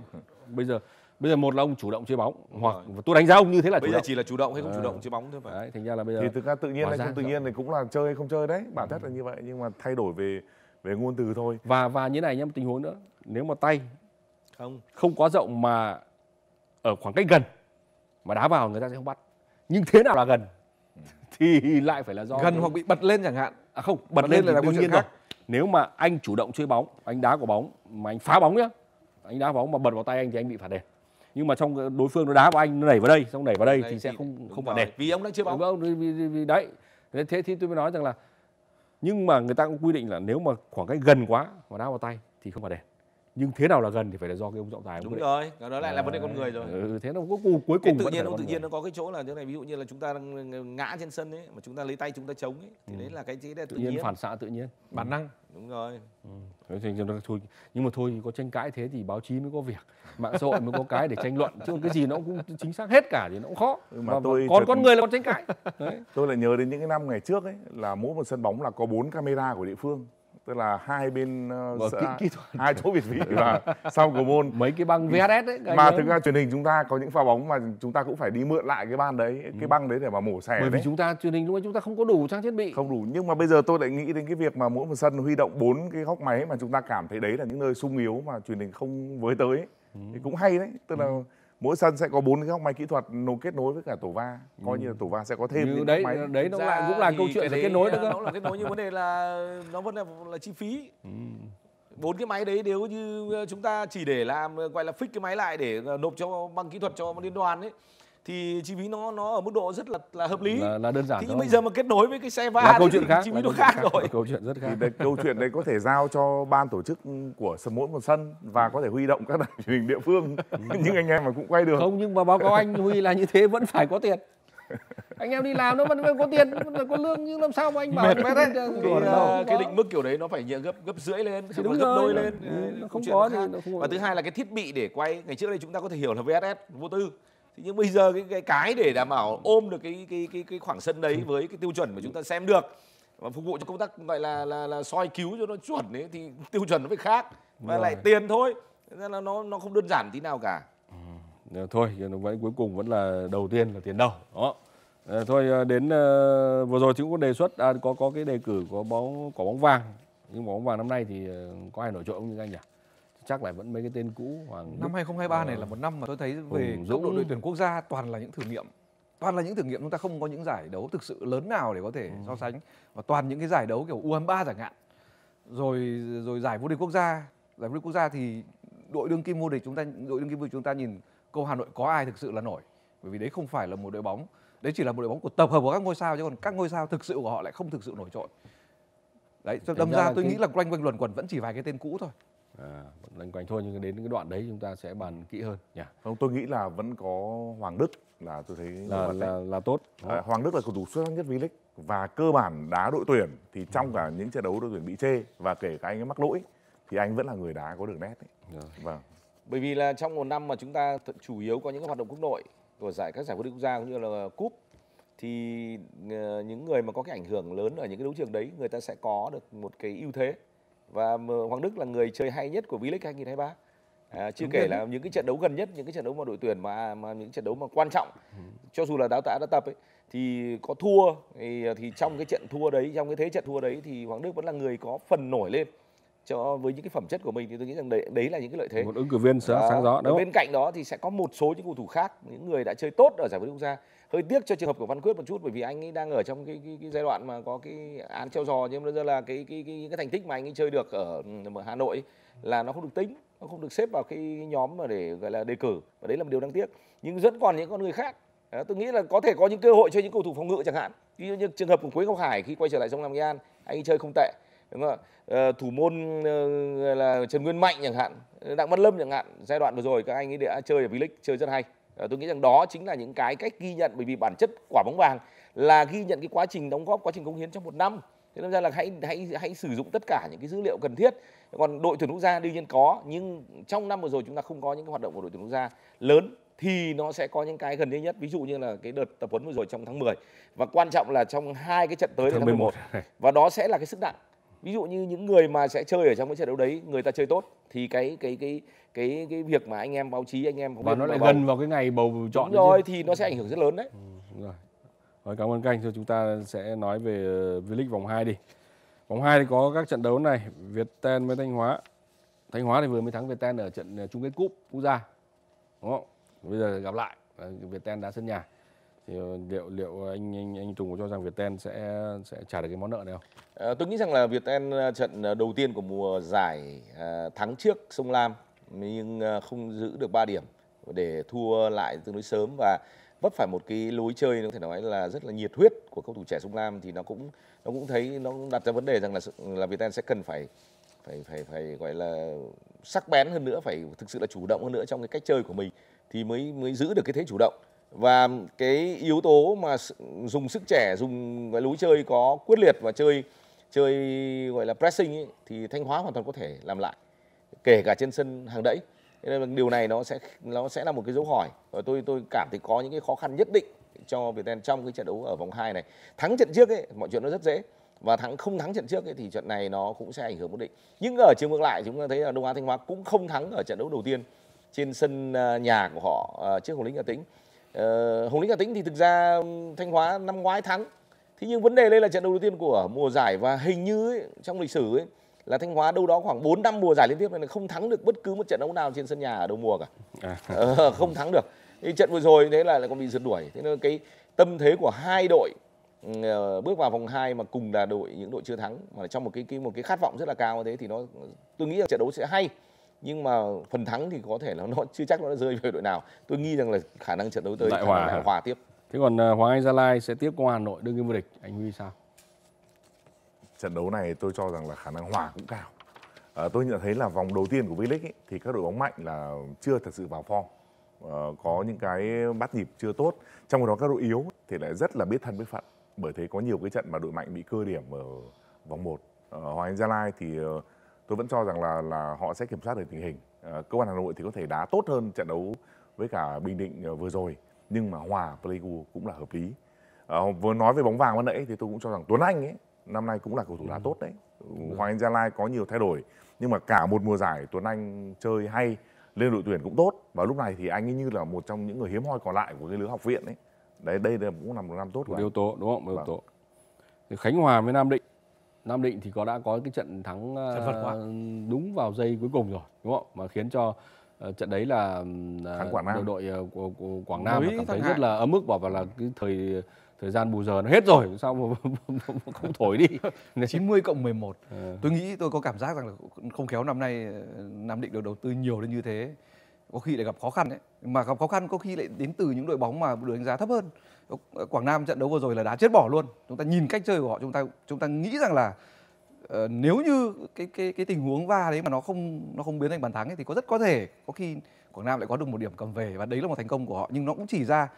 bây giờ bây giờ một là ông chủ động chơi bóng hoặc tôi đánh giá ông như thế là bây giờ động. chỉ là chủ động hay không chủ động chơi bóng thôi phải đấy, thành ra là bây giờ thì thực ra tự nhiên hay không tự nhiên thì cũng là chơi hay không chơi đấy bản ừ. chất ừ. là như vậy nhưng mà thay đổi về về ngôn từ thôi và và như này nhé một tình huống nữa nếu mà tay không không quá rộng mà ở khoảng cách gần mà đá vào người ta sẽ không bắt nhưng thế nào là gần thì lại phải là do gần hoặc bị bật lên chẳng hạn à không bật, bật lên, lên là đương nhiên khác. rồi nếu mà anh chủ động chơi bóng anh đá quả bóng mà anh phá bóng nhá anh đá bóng mà bật vào tay anh thì anh bị phạt đền nhưng mà trong đối phương nó đá vào anh nó đẩy vào đây xong đẩy vào đây, đây thì sẽ không không phạt đền vì ông đang chơi bóng ông, vì, vì, vì đấy thế thì tôi mới nói rằng là nhưng mà người ta cũng quy định là nếu mà khoảng cách gần quá mà đá vào tay thì không phạt đền nhưng thế nào là gần thì phải là do cái ông trọng tài đúng đấy. rồi cái đó lại là vấn đề con người rồi ừ, thế nó cuối cùng cái tự nhiên ông tự nhiên nó có cái chỗ là thế này ví dụ như là chúng ta đang ngã trên sân ấy mà chúng ta lấy tay chúng ta chống ấy thì ừ. đấy là cái chế tự, tự nhiên, nhiên phản xạ tự nhiên ừ, bản năng đúng rồi ừ. thôi nhưng mà thôi có tranh cãi thế thì báo chí mới có việc mạng xã hội mới có cái để tranh luận chứ cái gì nó cũng chính xác hết cả thì nó cũng khó ừ, mà, mà tôi còn con người là con tranh cãi đấy. tôi lại nhớ đến những cái năm ngày trước ấy là mỗi một sân bóng là có bốn camera của địa phương tức là hai bên uh, hai chỗ việt vị và <laughs> dạ. sau của môn mấy cái băng VHS đấy mà ấy. thực ra truyền hình chúng ta có những pha bóng mà chúng ta cũng phải đi mượn lại cái ban đấy ừ. cái băng đấy để mà mổ xẻ bởi vì đấy. chúng ta truyền hình lúc ấy chúng ta không có đủ trang thiết bị không đủ nhưng mà bây giờ tôi lại nghĩ đến cái việc mà mỗi một sân huy động bốn cái góc máy mà chúng ta cảm thấy đấy là những nơi sung yếu mà truyền hình không với tới ừ. thì cũng hay đấy tức là ừ mỗi sân sẽ có bốn cái góc máy kỹ thuật nối kết nối với cả tổ va coi ừ. như là tổ va sẽ có thêm những đấy máy. đấy nó lại cũng là câu chuyện về kết nối nữa cơ nó là kết nối nhưng vấn đề là nó vẫn là là chi phí ừ. bốn ừ. cái máy đấy nếu như chúng ta chỉ để làm gọi là fix cái máy lại để nộp cho bằng kỹ thuật cho liên đoàn ấy thì chi phí nó nó ở mức độ rất là là hợp lý là, là đơn giản thì thôi. bây giờ mà kết nối với cái xe va là câu chuyện khác chi phí nó khác, khác rồi câu chuyện rất khác thì đấy, câu chuyện đấy có thể giao cho ban tổ chức của sân mỗi một sân và có thể huy động các đài truyền hình địa phương <laughs> nhưng anh em mà cũng quay được không nhưng mà báo cáo anh huy là như thế vẫn phải có tiền <laughs> anh em đi làm nó vẫn có tiền vẫn có lương nhưng làm sao mà anh bảo mệt đấy cái, ờ, uh, cái định mức kiểu đấy nó phải gấp gấp rưỡi lên thì đúng gấp rồi. đôi lên ừ, không có gì và thứ hai là cái thiết bị để quay ngày trước đây chúng ta có thể hiểu là VSS vô tư thế nhưng bây giờ cái cái, cái để đảm bảo ừ. ôm được cái cái cái cái khoảng sân đấy ừ. với cái tiêu chuẩn mà chúng ta xem được và phục vụ cho công tác gọi là là là soi cứu cho nó chuẩn đấy thì tiêu chuẩn nó phải khác và Rồi. lại tiền thôi nên là nó nó không đơn giản tí nào cả ừ. thôi vậy cuối cùng vẫn là đầu tiên là tiền đầu đó à, thôi ờ, đến à, vừa rồi chúng có đề xuất à, có có cái đề cử có bóng quả bóng vàng nhưng bóng vàng năm nay thì ờ, có ai nổi trội không như anh nhỉ chắc lại vẫn mấy cái tên cũ Hoàng năm 2023 uh, này ờ. là một năm mà tôi thấy về Dũng. độ đội tuyển quốc gia toàn là những thử nghiệm toàn là những thử nghiệm chúng ta không có những giải đấu thực sự lớn nào để có thể ừ. so sánh và toàn những cái giải đấu kiểu U23 chẳng hạn rồi rồi giải vô địch quốc gia giải vô địch quốc gia thì đội đương kim vô địch chúng ta đội đương kim vô địch chúng ta nhìn câu Hà Nội có ai thực sự là nổi bởi vì đấy không phải là một đội bóng đấy chỉ là một đội bóng của tập hợp của các ngôi sao chứ còn các ngôi sao thực sự của họ lại không thực sự nổi trội đấy đâm ra, ra tôi cái... nghĩ là quanh quanh luẩn quẩn vẫn chỉ vài cái tên cũ thôi à, vẫn loanh quanh thôi nhưng đến cái đoạn đấy chúng ta sẽ bàn kỹ hơn nhỉ không tôi nghĩ là vẫn có hoàng đức là tôi thấy là là, là tốt à, hoàng đức là cầu thủ xuất sắc nhất v league và cơ bản đá đội tuyển thì trong cả những trận đấu đội tuyển bị chê và kể cả anh ấy mắc lỗi thì anh vẫn là người đá có đường nét ấy. vâng bởi vì là trong một năm mà chúng ta chủ yếu có những hoạt động quốc nội của giải các giải vô địch quốc gia cũng như là cúp thì ờ, những người mà có cái ảnh hưởng lớn ở những cái đấu trường đấy người ta sẽ có được một cái ưu thế và Hoàng Đức là người chơi hay nhất của V-League 2023 À, chưa kể là những cái trận đấu gần nhất những cái trận đấu mà đội tuyển mà mà những trận đấu mà quan trọng cho dù là đào tạo đã tập ấy thì có thua thì, thì trong cái trận thua đấy trong cái thế trận thua đấy thì Hoàng Đức vẫn là người có phần nổi lên cho với những cái phẩm chất của mình thì tôi nghĩ rằng đấy đấy là những cái lợi thế một ứng cử viên sáng, à, sáng rõ đúng bên cạnh đó thì sẽ có một số những cầu thủ khác những người đã chơi tốt ở giải vô địch quốc gia hơi tiếc cho trường hợp của Văn Quyết một chút bởi vì anh ấy đang ở trong cái, cái, cái giai đoạn mà có cái án treo giò nhưng bây giờ là cái cái, cái cái thành tích mà anh ấy chơi được ở, ở ừ, Hà Nội là nó không được tính nó không được xếp vào cái nhóm mà để gọi là đề cử và đấy là một điều đáng tiếc nhưng vẫn còn những con người khác đó, tôi nghĩ là có thể có những cơ hội cho những cầu thủ phòng ngự chẳng hạn ví dụ như trường hợp của Quế Ngọc Hải khi quay trở lại sông Lam Nghệ An anh ấy chơi không tệ đúng không ạ ờ, thủ môn ờ, là trần nguyên mạnh chẳng hạn đặng văn lâm chẳng hạn giai đoạn vừa rồi các anh ấy đã chơi ở v league chơi rất hay ờ, tôi nghĩ rằng đó chính là những cái cách ghi nhận bởi vì bản chất quả bóng vàng là ghi nhận cái quá trình đóng góp quá trình cống hiến trong một năm thế nên ra là hãy hãy hãy sử dụng tất cả những cái dữ liệu cần thiết còn đội tuyển quốc gia đương nhiên có nhưng trong năm vừa rồi chúng ta không có những cái hoạt động của đội tuyển quốc gia lớn thì nó sẽ có những cái gần đây nhất ví dụ như là cái đợt tập huấn vừa rồi trong tháng 10 và quan trọng là trong hai cái trận tới tháng, tháng 11 và đó sẽ là cái sức nặng ví dụ như những người mà sẽ chơi ở trong cái trận đấu đấy người ta chơi tốt thì cái cái cái cái cái việc mà anh em báo chí anh em và nó lại bầu. gần vào cái ngày bầu chọn Đúng rồi chứ. thì nó sẽ ảnh hưởng rất lớn đấy ừ, rồi. rồi cảm ơn các anh thôi chúng ta sẽ nói về ờ, V-League vòng 2 đi vòng 2 thì có các trận đấu này Việt Ten với Thanh Hóa Thanh Hóa thì vừa mới thắng Việt Ten ở trận ờ, chung kết cúp quốc gia đúng không bây giờ gặp lại ờ, Việt Ten đá sân nhà thì ờ, liệu liệu anh anh anh Tùng có cho rằng Viettel sẽ sẽ trả được cái món nợ này không? À, tôi nghĩ rằng là Viettel ờ, trận đầu tiên của mùa giải à, thắng trước Sông Lam nhưng không giữ được 3 điểm để thua lại tương đối sớm và vấp phải một cái lối chơi có thể nói là rất là nhiệt huyết của cầu thủ trẻ Sông Lam thì nó cũng nó cũng thấy nó cũng đặt ra vấn đề rằng là là Viettel sẽ cần phải phải phải phải gọi là sắc bén hơn nữa phải thực sự là chủ động hơn nữa trong cái cách chơi của mình thì mới mới giữ được cái thế chủ động và cái yếu tố mà dùng sức trẻ dùng cái lối chơi có quyết liệt và chơi chơi gọi là pressing ấy, thì thanh hóa hoàn toàn có thể làm lại kể cả trên sân hàng đẫy nên điều này nó sẽ nó sẽ là một cái dấu hỏi và tôi tôi cảm thấy có những cái khó khăn nhất định cho Việt Nam trong cái trận đấu ở vòng 2 này thắng trận trước ấy mọi chuyện nó rất dễ và thắng không thắng trận trước ấy, thì trận này nó cũng sẽ ảnh hưởng nhất định nhưng ở chiều ngược lại chúng ta thấy là Đông Á Thanh Hóa cũng không thắng ở trận đấu đầu tiên trên sân à, nhà của họ à, trước Hồ Lính Hà Tĩnh uh, ờ, Hồng Lĩnh Hà Tĩnh thì thực ra Thanh Hóa năm ngoái thắng thế nhưng vấn đề đây là trận đấu đầu tiên của mùa giải và hình như ấy, trong lịch sử ấy, là Thanh Hóa đâu đó khoảng 4 năm mùa giải liên tiếp này là không thắng được bất cứ một trận đấu nào trên sân nhà ở đầu mùa cả à. ờ, không thắng được thì trận vừa rồi thế là lại còn bị rượt đuổi thế nên cái tâm thế của hai đội ờ, bước vào vòng 2 mà cùng là đội những đội chưa thắng mà trong một cái, cái một cái khát vọng rất là cao như thế thì nó tôi nghĩ là trận đấu sẽ hay nhưng mà phần thắng thì có thể là nó chưa chắc nó đã rơi về đội nào tôi nghi rằng là khả năng trận đấu tới đại hòa hòa tiếp thế còn ờ, hoàng anh gia lai sẽ tiếp qua hà nội đương kim vô địch anh huy sao trận đấu này tôi cho rằng là khả năng hòa cũng cao à, tôi nhận thấy là vòng đầu tiên của V League thì các đội bóng mạnh là chưa thật sự vào form à, có những cái bắt nhịp chưa tốt trong đó các đội yếu thì lại rất là biết thân biết phận bởi thế có nhiều cái trận mà đội mạnh bị cơ điểm ở vòng 1 à, Hoàng Anh Gia Lai thì tôi vẫn cho rằng là là họ sẽ kiểm soát được tình hình à, ờ, công an hà nội thì có thể đá tốt hơn trận đấu với cả bình định ờ, vừa rồi nhưng mà hòa pleiku cũng là hợp lý à, vừa nói về bóng vàng ban nãy thì tôi cũng cho rằng tuấn anh ấy năm nay cũng là cầu thủ đá ừ. tốt đấy vâng. hoàng anh gia lai có nhiều thay đổi nhưng mà cả một mùa giải tuấn anh chơi hay lên đội tuyển cũng tốt và lúc này thì anh ấy như là một trong những người hiếm hoi còn lại của cái lứa học viện ấy đấy đây cũng là một năm tốt một yếu tố đúng không một yếu vâng. tố khánh hòa với nam định Nam Định thì có đã có cái trận thắng uh, đúng vào giây cuối cùng rồi đúng không? Mà khiến cho uh, trận đấy là uh, Quảng Nam. đội uh, của, của Quảng Nam cảm thấy rất là ấm mức bảo vào là cái thời thời gian bù giờ nó hết rồi sao mà <laughs> không thổi đi 90 <laughs> cộng 11 à. tôi nghĩ tôi có cảm giác rằng là không khéo năm nay Nam Định được đầu tư nhiều đến như thế có khi lại gặp khó khăn đấy mà gặp khó khăn có khi lại đến từ những đội bóng mà được đánh giá thấp hơn Ờ, Quảng Nam trận đấu vừa rồi là đá chết bỏ luôn chúng ta nhìn cách chơi của họ chúng ta chúng ta nghĩ rằng là uh, nếu như cái cái cái tình huống va đấy mà nó không nó không biến thành bàn thắng ấy, thì có rất có thể có khi Quảng Nam lại có được một điểm cầm về và đấy là một thành công của họ nhưng nó cũng chỉ ra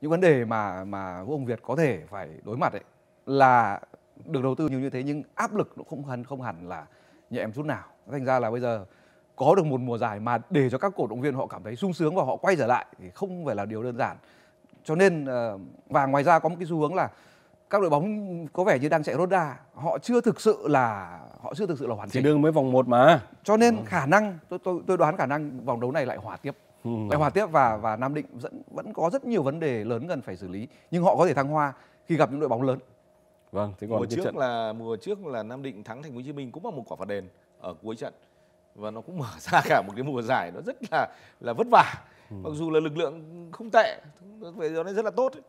những vấn đề mà mà Vũ Hồng Việt có thể phải đối mặt ấy là được đầu tư nhiều như thế nhưng áp lực nó không hẳn không hẳn là nhẹ em chút nào thành ra là bây giờ có được một mùa giải mà để cho các cổ động viên họ cảm thấy sung sướng và họ quay trở lại thì không phải là điều đơn giản cho nên ờ, và ngoài ra có một cái xu hướng là các đội bóng có vẻ như đang chạy rốt đà họ chưa thực sự là họ chưa thực sự là hoàn chỉnh. Thì đương mới vòng một mà. Cho nên ừ. khả năng tôi tôi tôi đoán khả năng vòng đấu này lại hòa tiếp. Ừ. Lại hòa tiếp và và Nam Định vẫn vẫn có rất nhiều vấn đề lớn cần phải xử lý, nhưng họ có thể thăng hoa khi gặp những đội bóng lớn. Vâng, thế còn mùa trước trận... là mùa trước là Nam Định thắng Thành phố Hồ Chí Minh cũng bằng một quả phạt đền ở cuối trận và nó cũng mở <laughs> ra cả một cái mùa giải nó rất là là vất vả ừ. mặc dù là lực lượng không tệ về giờ đó rất là tốt ấy.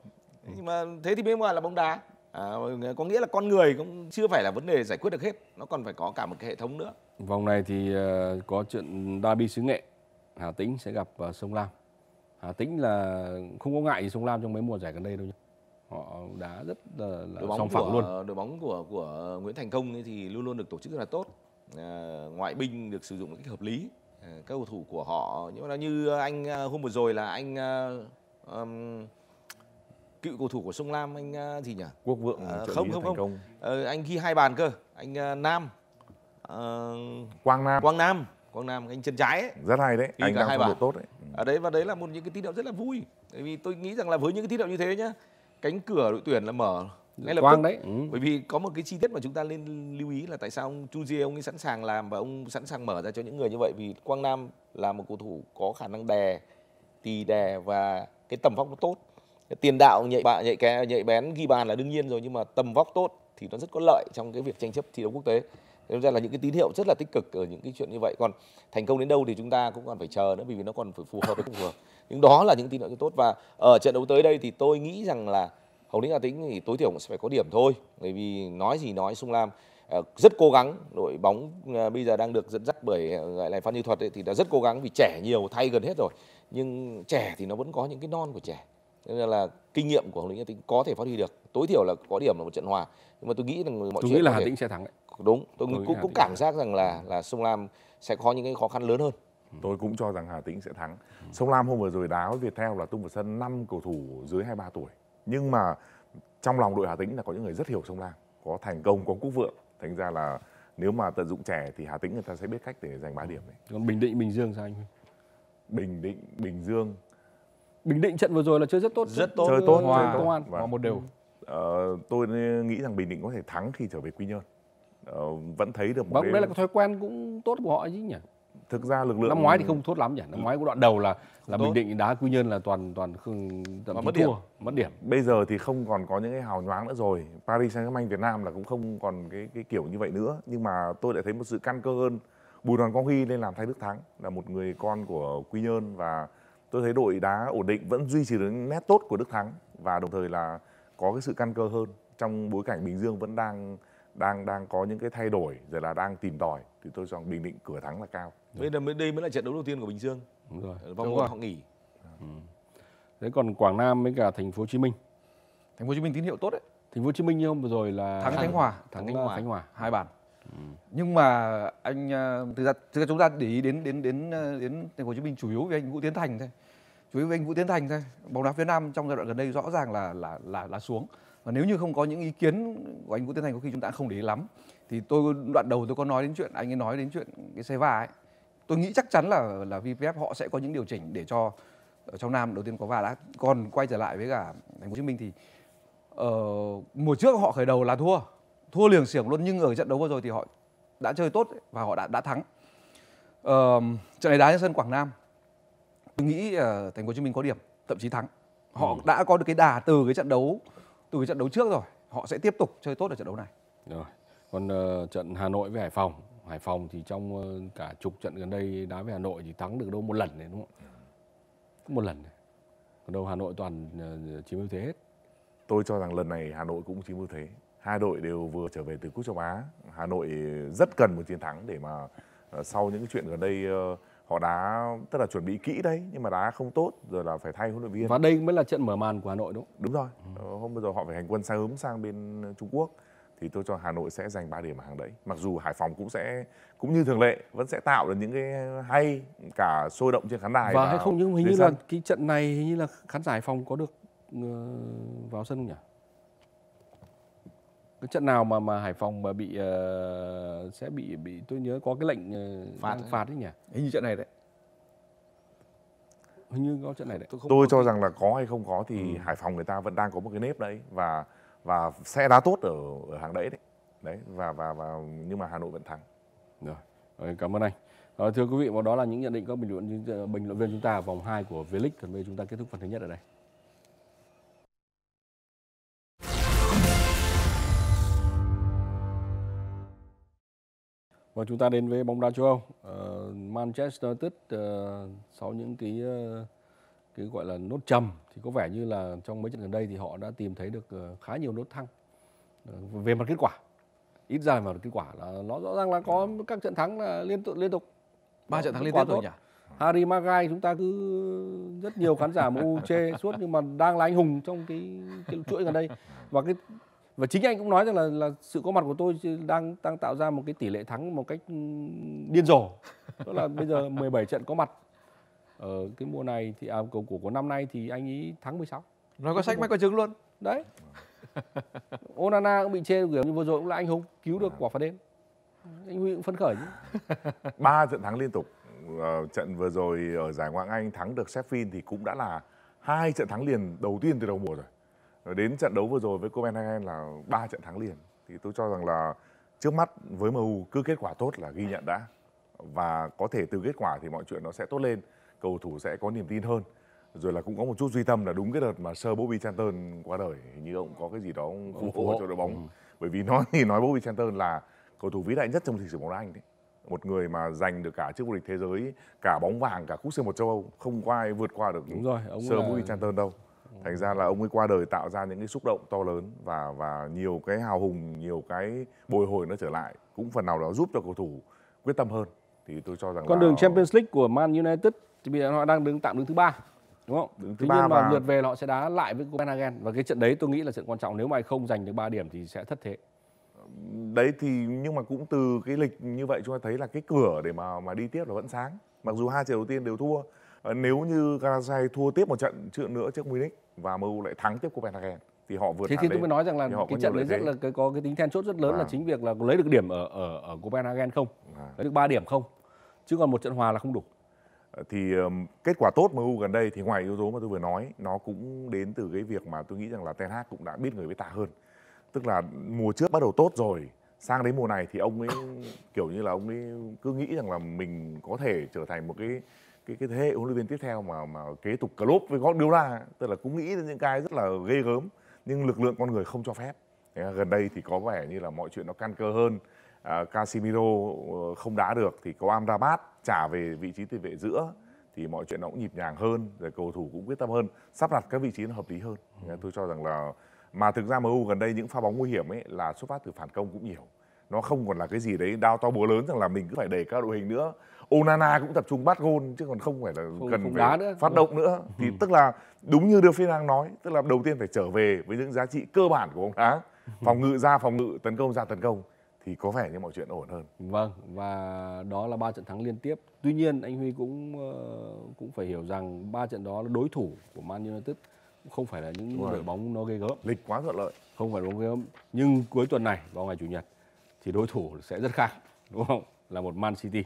Ừ. nhưng mà thế thì mới gọi là bóng đá à, có nghĩa là con người cũng chưa phải là vấn đề giải quyết được hết nó còn phải có cả một cái hệ thống nữa vòng này thì ờ, có chuyện derby xứ nghệ hà tĩnh sẽ gặp ờ, sông lam hà tĩnh là không có ngại gì sông lam trong mấy mùa giải gần đây đâu nhá họ đá rất là, là đội bóng song phẳng luôn đội bóng của của Nguyễn Thành Công thì luôn luôn được tổ chức rất là tốt à, ngoại binh được sử dụng một cách hợp lý Ờ, các cầu thủ của họ nhưng mà như anh ờ, hôm vừa rồi là anh um, cựu cầu thủ của sông lam anh gì nhỉ quốc vượng à, không không không công. À, anh ghi hai bàn cơ anh nam à, quang nam quang nam quang nam anh chân trái ấy. rất hay đấy ghi anh đang hai bàn tốt đấy ở đấy và đấy là một những cái tín hiệu rất là vui bởi vì tôi nghĩ rằng là với những cái tín hiệu như thế nhá cánh cửa đội tuyển là mở ngay lập Quang tức. đấy ừ. bởi vì có một cái chi tiết mà chúng ta nên lưu ý là tại sao ông Chu Jie ông ấy sẵn sàng làm và ông sẵn sàng mở ra cho những người như vậy vì Quang Nam là một cầu thủ có khả năng đè tì đè và cái tầm vóc nó tốt tiền đạo nhạy bạ nhạy ké nhạy bén ghi bàn là đương nhiên rồi nhưng mà tầm vóc tốt thì nó rất có lợi trong cái việc tranh chấp thi đấu quốc tế Thế ra là những cái tín hiệu rất là tích cực ở những cái chuyện như vậy còn thành công đến đâu thì chúng ta cũng còn phải chờ nữa vì nó còn phải phù hợp với không phù hợp nhưng đó là những tín hiệu rất tốt và ở trận đấu tới đây thì tôi nghĩ rằng là Hồng Lĩnh Hà Tĩnh thì tối thiểu cũng sẽ phải có điểm thôi bởi vì nói gì nói Sung Lam à, rất cố gắng đội bóng à, bây giờ đang được dẫn dắt bởi à, gọi là Phan Như Thuật ấy, thì đã rất cố gắng vì trẻ nhiều thay gần hết rồi nhưng trẻ thì nó vẫn có những cái non của trẻ nên là kinh nghiệm của Hồng Lĩnh Hà Tĩnh có thể phát huy được tối thiểu là có điểm là một trận hòa nhưng mà tôi nghĩ rằng mọi tôi chuyện nghĩ là Hà Tĩnh sẽ thắng đấy đúng tôi, tôi cũng, cũng cảm giác rằng là là Sông Lam sẽ có những cái khó khăn lớn hơn ừ. tôi cũng cho rằng Hà Tĩnh sẽ thắng ừ. Sông Lam hôm vừa rồi đá với Viettel là tung vào sân 5 cầu thủ dưới 23 tuổi nhưng mà trong lòng đội Hà Tĩnh là có những người rất hiểu sông Lam có thành công có quốc vượng thành ra là nếu mà tận dụng trẻ thì Hà Tĩnh người ta sẽ biết cách để giành 3 điểm đấy. Còn Bình Định Bình Dương sao anh? Bình Định Bình Dương Bình Định trận vừa rồi là chơi rất tốt rất tốt chơi tốt hòa chơi tốt. Và, vâng. một đều ờ, tôi nghĩ rằng Bình Định có thể thắng khi trở về Quy Nhơn ờ, vẫn thấy được một Bóng, vâng, cái... đây là thói quen cũng tốt của họ chứ nhỉ thực ra lực lượng năm ngoái thì không thốt lắm nhỉ năm ngoái của đoạn đầu là là bình định đá quy nhơn là toàn toàn không mất thua, điểm mất điểm bây giờ thì không còn có những cái hào nhoáng nữa rồi paris saint germain việt nam là cũng không còn cái cái kiểu như vậy nữa nhưng mà tôi lại thấy một sự căn cơ hơn bùi đoàn quang huy lên làm thay đức thắng là một người con của quy nhơn và tôi thấy đội đá ổn định vẫn duy trì được nét tốt của đức thắng và đồng thời là có cái sự căn cơ hơn trong bối cảnh bình dương vẫn đang đang đang có những cái thay đổi rồi là đang tìm tòi thì tôi chọn Bình Định cửa thắng là cao. Đây là đây mới là trận đấu đầu tiên của Bình Dương. Đúng rồi. Vòng một họ nghỉ. Ừ. Thế còn Quảng Nam với cả Thành phố Hồ Chí Minh. Thành phố Hồ Chí Minh tín hiệu tốt đấy. Thành phố Hồ Chí Minh như hôm vừa rồi là thắng Khánh Hòa, thắng Khánh ờ, Hòa, Khánh Hòa hai bàn. Ừ. Nhưng mà anh ờ, thực ra thực ra chúng ta để ý đến đến đến ờ, đến Thành phố Hồ Chí Minh chủ yếu với anh Vũ Tiến Thành thôi. Chủ yếu với anh Vũ Tiến Thành thôi. Bóng đá phía Nam trong giai đoạn gần đây rõ ràng là là là là xuống. Và nếu như không có những ý kiến của anh Vũ Tiến Thành có khi chúng ta không để ý lắm thì tôi đoạn đầu tôi có nói đến chuyện anh ấy nói đến chuyện cái xe va ấy tôi nghĩ chắc chắn là là VPF họ sẽ có những điều chỉnh để cho ở ờ, trong Nam đầu tiên có và đã còn quay trở lại với cả Thành phố Hồ Chí Minh thì uh, mùa trước họ khởi đầu là thua thua liền xiềng luôn nhưng ở trận đấu vừa rồi thì họ đã chơi tốt và họ đã đã thắng uh, trận này đá trên sân Quảng Nam tôi nghĩ uh, Thành phố Hồ Chí Minh có điểm thậm chí thắng họ ừ. đã có được cái đà từ cái trận đấu từ cái trận đấu trước rồi họ sẽ tiếp tục chơi tốt ở trận đấu này rồi còn ờ, trận Hà Nội với Hải Phòng, Hải Phòng thì trong ờ, cả chục trận gần đây đá với Hà Nội thì thắng được đâu một lần đấy đúng không? Một lần. Này. Còn đâu Hà Nội toàn ờ, chiếm ưu thế hết. Tôi cho rằng lần này Hà Nội cũng chiếm ưu thế. Hai đội đều vừa trở về từ cúp châu Á. Hà Nội rất cần một chiến thắng để mà sau những cái chuyện gần đây họ đá tức là chuẩn bị kỹ đấy nhưng mà đá không tốt rồi là phải thay huấn luyện viên và đây mới là trận mở màn của hà nội đúng không? đúng rồi ừ. hôm bây giờ họ phải hành quân hướng sang bên trung quốc thì tôi cho Hà Nội sẽ giành 3 điểm ở hàng đấy. Mặc dù Hải Phòng cũng sẽ cũng như thường lệ vẫn sẽ tạo được những cái hay cả sôi động trên khán đài. Và, và hay không nhưng hình như sân. là cái trận này hình như là khán giả Hải Phòng có được ờ, vào sân không nhỉ? cái trận nào mà mà Hải Phòng mà bị uh, sẽ bị bị tôi nhớ có cái lệnh uh, phạt phạt đấy nhỉ? Hình như trận này đấy. Hình như có trận này đấy. Tôi, không tôi có... cho rằng là có hay không có thì ừ. Hải Phòng người ta vẫn đang có một cái nếp đấy và và sẽ đá tốt ở, ở hàng đẫy đấy đấy và và và nhưng mà Hà Nội vẫn thắng. Rồi, rồi cảm ơn anh. À, thưa quý vị, và đó là những nhận định các bình luận ờ, bình luận viên chúng ta ở vòng 2 của V-League. Còn bây chúng ta kết thúc phần thứ nhất ở đây. Và vâng, chúng ta đến với bóng đá châu Âu. Uh, Manchester United uh, sau những cái uh, cái gọi là nốt trầm thì có vẻ như là trong mấy trận gần đây thì họ đã tìm thấy được ờ, khá nhiều nốt thăng ờ, về mặt kết quả ít ra mà kết quả là nó rõ ràng là có các trận thắng là liên tục liên tục ba trận thắng liên tiếp rồi nhỉ Harry Maguire chúng ta cứ rất nhiều khán giả MU chê suốt nhưng mà đang là anh hùng trong cái, cái chuỗi gần đây và cái và chính anh cũng nói rằng là là sự có mặt của tôi đang đang tạo ra một cái tỷ lệ thắng một cách điên rồ đó là bây giờ 17 trận có mặt ở ờ, cái mùa này thì à, của, của của năm nay thì anh ý thắng 16 nó có sách mới có chứng luôn đấy <laughs> Onana cũng bị chê kiểu như vừa rồi cũng là anh hùng cứu được à. quả phạt đêm anh Huy cũng phấn khởi chứ <laughs> ba trận thắng liên tục ờ, trận vừa rồi ở giải ngoại Anh thắng được Sheffield thì cũng đã là hai trận thắng liền đầu tiên từ đầu mùa rồi ờ, đến trận đấu vừa rồi với Copenhagen là ba trận thắng liền thì tôi cho rằng là trước mắt với MU cứ kết quả tốt là ghi nhận đã và có thể từ kết quả thì mọi chuyện nó sẽ tốt lên cầu thủ sẽ có niềm tin hơn rồi là cũng có một chút duy tâm là đúng cái đợt mà sơ Bobby Charlton qua đời hình như ông có cái gì đó phù hộ cho đội bóng ừ. bởi vì nói thì nói Bobby Charlton là cầu thủ vĩ đại nhất trong lịch sử bóng đá Anh đấy một người mà giành được cả chức vô địch thế giới cả bóng vàng cả cúp C1 châu Âu không có ai vượt qua được đúng rồi ông sơ là... Bobby Charlton đâu thành ra là ông ấy qua đời tạo ra những cái xúc động to lớn và và nhiều cái hào hùng nhiều cái bồi hồi nó trở lại cũng phần nào đó giúp cho cầu thủ quyết tâm hơn thì tôi cho rằng con là... đường Champions League của Man United thì bây giờ họ đang đứng tạm đứng thứ ba đúng không đứng thứ Tuy nhiên mà lượt về họ sẽ đá lại với Copenhagen và cái trận đấy tôi nghĩ là trận quan trọng nếu mà không giành được 3 điểm thì sẽ thất thế đấy thì nhưng mà cũng từ cái lịch như vậy chúng ta thấy là cái cửa để mà mà đi tiếp là vẫn sáng mặc dù hai trận đầu tiên đều thua ờ, nếu như Galatasaray thua tiếp một trận trận nữa trước Munich và MU lại thắng tiếp Copenhagen thì họ vượt thế thì tôi mới nói rằng là cái trận đấy rất là có cái tính then chốt rất lớn à. là vâng. chính việc là lấy được điểm ở ở ở Copenhagen không à. lấy được 3 điểm không chứ còn một trận hòa là không đủ thì kết quả tốt MU gần đây thì ngoài yếu tố mà tôi vừa nói nó cũng đến từ cái việc mà tôi nghĩ rằng là Ten Hag cũng đã biết người với ta hơn tức là mùa trước bắt đầu tốt rồi sang đến mùa này thì ông ấy <coughs> kiểu như là ông ấy cứ nghĩ rằng là mình có thể trở thành một cái cái cái thế hệ huấn luyện viên tiếp theo mà mà kế tục Klopp với Guardiola tức là cũng nghĩ đến những cái rất là ghê gớm nhưng lực lượng con người không cho phép gần đây thì có vẻ như là mọi chuyện nó căn cơ hơn uh, ờ, Casemiro ờ, không đá được thì có Amrabat trả về vị trí tiền vệ giữa thì mọi chuyện nó cũng nhịp nhàng hơn rồi cầu thủ cũng quyết tâm hơn sắp đặt các vị trí nó hợp lý hơn ừ. tôi cho rằng là mà thực ra MU gần đây những pha bóng nguy hiểm ấy là xuất phát từ phản công cũng nhiều nó không còn là cái gì đấy đao to búa lớn rằng là mình cứ phải đẩy các đội hình nữa Onana cũng tập trung bắt gôn chứ còn không phải là không, cần không phải phát động nữa ừ. thì tức là đúng như đưa phi đang nói tức là đầu tiên phải trở về với những giá trị cơ bản của bóng đá ừ. phòng ngự ra phòng ngự tấn công ra tấn công thì có vẻ như mọi chuyện ổn hơn. Vâng và đó là ba trận thắng liên tiếp. Tuy nhiên anh Huy cũng ờ, cũng phải hiểu rằng ba trận đó là đối thủ của Man United không phải là những đội bóng nó gây gớm. Lịch quá thuận lợi. Không phải bóng gây gớm. Nhưng cuối tuần này vào ngày chủ nhật thì đối thủ sẽ rất khác đúng không? Là một Man City.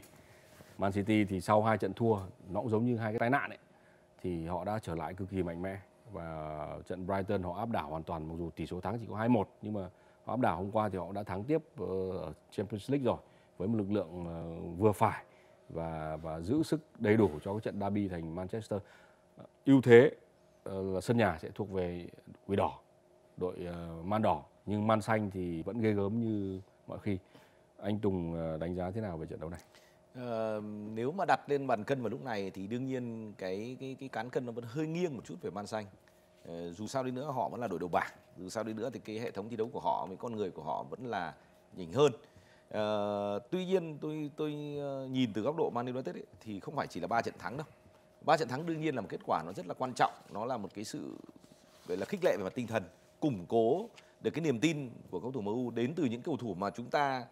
Man City thì sau hai trận thua nó cũng giống như hai cái tai nạn ấy thì họ đã trở lại cực kỳ mạnh mẽ và trận Brighton họ áp đảo hoàn toàn mặc dù tỷ số thắng chỉ có 2-1 nhưng mà họ áp đảo hôm qua thì họ đã thắng tiếp ờ, ở Champions League rồi với một lực lượng ờ, vừa phải và và giữ sức đầy đủ cho cái trận derby thành Manchester ờ, ưu thế là sân nhà sẽ thuộc về quỷ đỏ đội man đỏ nhưng man xanh thì vẫn ghê gớm như mọi khi anh Tùng đánh giá thế nào về trận đấu này? Ờ, nếu mà đặt lên bàn cân vào lúc này thì đương nhiên cái cái cái cán cân nó vẫn hơi nghiêng một chút về man xanh ờ, dù sao đi nữa họ vẫn là đội đầu bảng dù sao đi nữa thì cái hệ thống thi đấu của họ với con người của họ vẫn là nhỉnh hơn à, tuy nhiên tôi tôi ờ, nhìn từ góc độ Man United ấy, thì không phải chỉ là ba trận thắng đâu ba trận thắng đương nhiên là một kết quả nó rất là quan trọng nó là một cái sự gọi là khích lệ về mặt tinh thần củng cố được cái niềm tin của cầu thủ MU đến từ những cầu thủ mà chúng ta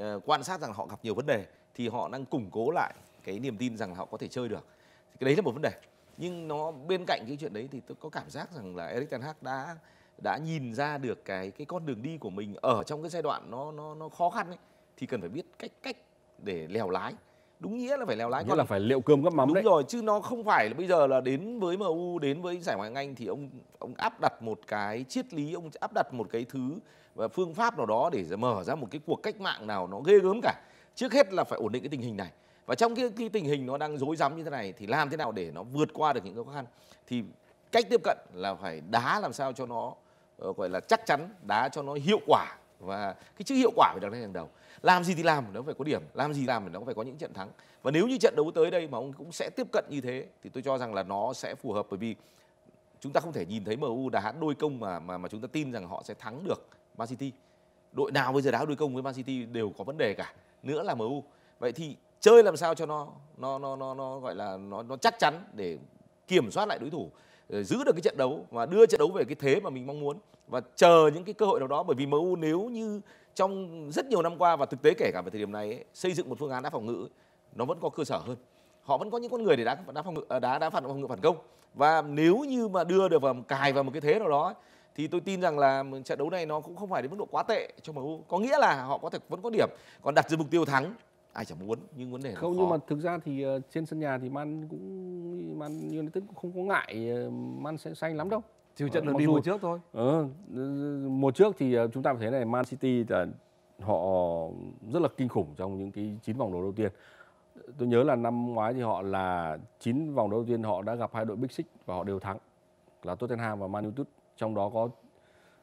uh, quan sát rằng họ gặp nhiều vấn đề thì họ đang củng cố lại cái niềm tin rằng họ có thể chơi được thì cái đấy là một vấn đề nhưng nó bên cạnh cái chuyện đấy thì tôi có cảm giác rằng là Erik ten Hag đã đã nhìn ra được cái cái con đường đi của mình ở trong cái giai đoạn nó nó nó khó khăn ấy thì cần phải biết cách cách để lèo lái đúng nghĩa là phải lèo lái nghĩa còn... là phải liệu cơm gấp mắm đúng đấy rồi chứ nó không phải là bây giờ là đến với MU đến với giải ngoại hạng Anh thì ông ông áp đặt một cái triết lý ông áp đặt một cái thứ và phương pháp nào đó để mở ra một cái cuộc cách mạng nào nó ghê gớm cả trước hết là phải ổn định cái tình hình này và trong cái, cái tình hình nó đang rối rắm như thế này thì làm thế nào để nó vượt qua được những khó khăn thì cách tiếp cận là phải đá làm sao cho nó Ờ, gọi là chắc chắn đá cho nó hiệu quả và cái chữ hiệu quả phải đặt lên hàng đầu làm gì thì làm nó phải có điểm làm gì làm nó phải có những trận thắng và nếu như trận đấu tới đây mà ông cũng sẽ tiếp cận như thế thì tôi cho rằng là nó sẽ phù hợp bởi vì chúng ta không thể nhìn thấy MU đá đôi công mà mà mà chúng ta tin rằng họ sẽ thắng được Man City đội nào bây giờ đá đôi công với Man City đều có vấn đề cả nữa là MU vậy thì chơi làm sao cho nó nó nó nó, nó gọi là nó nó chắc chắn để kiểm soát lại đối thủ Ờ, giữ được cái trận đấu và đưa trận đấu về cái thế mà mình mong muốn và chờ những cái cơ hội nào đó bởi vì MU nếu như trong rất nhiều năm qua và thực tế kể cả vào thời điểm này ấy, xây dựng một phương án đá phòng ngự nó vẫn có cơ sở hơn họ vẫn có những con người để đá đá phòng ngự à, đá đá phản phòng ngự phản công và nếu như mà đưa được vào cài vào một cái thế nào đó thì tôi tin rằng là trận đấu này nó cũng không phải đến mức độ quá tệ cho MU có nghĩa là họ có thể vẫn có điểm còn đặt ra mục tiêu thắng ai chẳng muốn nhưng vấn đề không khó. nhưng mà thực ra thì ờ, trên sân nhà thì man cũng man United cũng không có ngại ờ, man sẽ xanh lắm đâu trừ ờ, trận lượt đi mùa trước thôi ừ, mùa trước thì chúng ta thấy này man city là họ rất là kinh khủng trong những cái chín vòng đấu đầu tiên tôi nhớ là năm ngoái thì họ là chín vòng đấu đầu tiên họ đã gặp hai đội Big Six và họ đều thắng là Tottenham và Man United trong đó có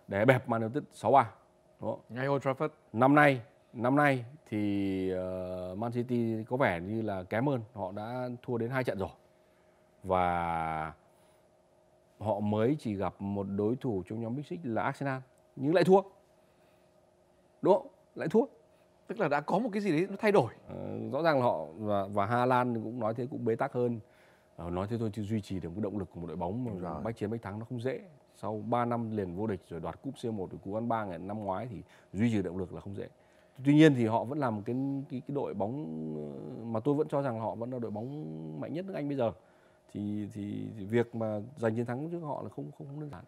đè bẹp Man United 6-3 ngay Old Trafford năm nay năm nay thì uh, Man City có vẻ như là kém hơn, họ đã thua đến hai trận rồi. Và họ mới chỉ gặp một đối thủ trong nhóm Big Six là Arsenal nhưng lại thua. Đúng không? Lại thua. Tức là đã có một cái gì đấy nó thay đổi. Uh, rõ ràng là họ và và Hà Lan cũng nói thế cũng bế tắc hơn. Uh, nói thế thôi chứ duy trì được cái động lực của một đội bóng mà bách chiến bách thắng nó không dễ sau 3 năm liền vô địch rồi đoạt cúp C1 rồi cú ăn ba ngày năm ngoái thì duy trì động lực là không dễ tuy nhiên thì họ vẫn là một cái, cái cái đội bóng ờ, mà tôi vẫn cho rằng họ vẫn là đội bóng mạnh nhất nước Anh bây giờ thì thì, thì việc mà giành chiến thắng trước họ là không không đơn giản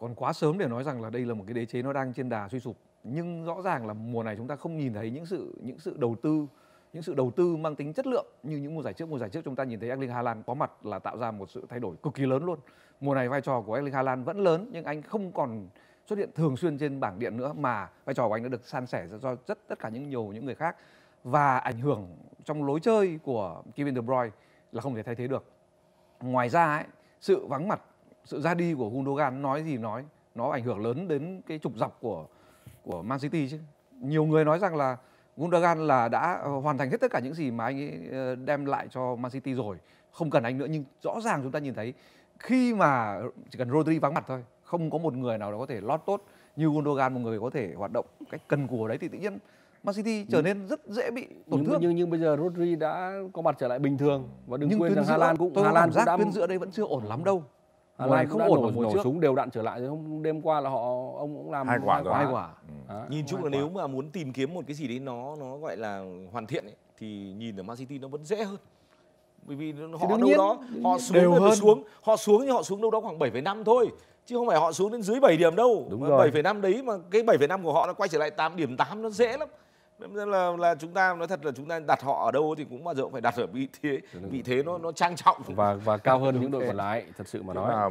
còn quá sớm để nói rằng là đây là một cái đế chế nó đang trên đà suy sụp nhưng rõ ràng là mùa này chúng ta không nhìn thấy những sự những sự đầu tư những sự đầu tư mang tính chất lượng như những mùa giải trước mùa giải trước chúng ta nhìn thấy Erling Haaland có mặt là tạo ra một sự thay đổi cực kỳ lớn luôn mùa này vai trò của Erling Haaland vẫn lớn nhưng anh không còn xuất hiện thường xuyên trên bảng điện nữa mà vai trò của anh đã được san sẻ do rất tất cả những nhiều những người khác và ảnh hưởng trong lối chơi của Kevin De Bruyne là không thể thay thế được. Ngoài ra ấy, sự vắng mặt, sự ra đi của Gundogan nói gì nói, nó ảnh hưởng lớn đến cái trục dọc của của Man City chứ. Nhiều người nói rằng là Gundogan là đã hoàn thành hết tất cả những gì mà anh ấy ờ, đem lại cho Man City rồi, không cần anh nữa nhưng rõ ràng chúng ta nhìn thấy khi mà chỉ cần Rodri vắng mặt thôi không có một người nào đó có thể lót tốt như Gundogan một người có thể hoạt động cách cần cù đấy thì tự nhiên Man City trở nên rất dễ bị tổn nhưng, thương. Nhưng nhưng bây giờ Rodri đã có mặt trở lại bình thường và đừng nhưng quên rằng Hà Lan cũng Hà Lan cũng tuyến giữa đây vẫn chưa ổn lắm đâu. Hà Lan không ổn ở nổ, nổ súng đều đạn trở lại hôm đêm qua là họ ông cũng làm hai quả hai quả. Hai quả. Ừ. À, nhìn chung là nếu mà muốn tìm kiếm một cái gì đấy nó nó gọi là hoàn thiện ấy, thì nhìn ở Man City nó vẫn dễ hơn bởi vì họ đâu nhiên, đó họ xuống đều hơn. xuống họ xuống thì họ xuống đâu đó khoảng 7,5 thôi chứ không phải họ xuống đến dưới 7 điểm đâu đúng rồi 7,5 đấy mà cái 7,5 của họ nó quay trở lại 8 điểm 8 nó dễ lắm nên là là chúng ta nói thật là chúng ta đặt họ ở đâu thì cũng bao giờ cũng phải đặt ở vị thế vị thế nó nó trang trọng và và cao hơn những đội còn lại thật sự mà nói là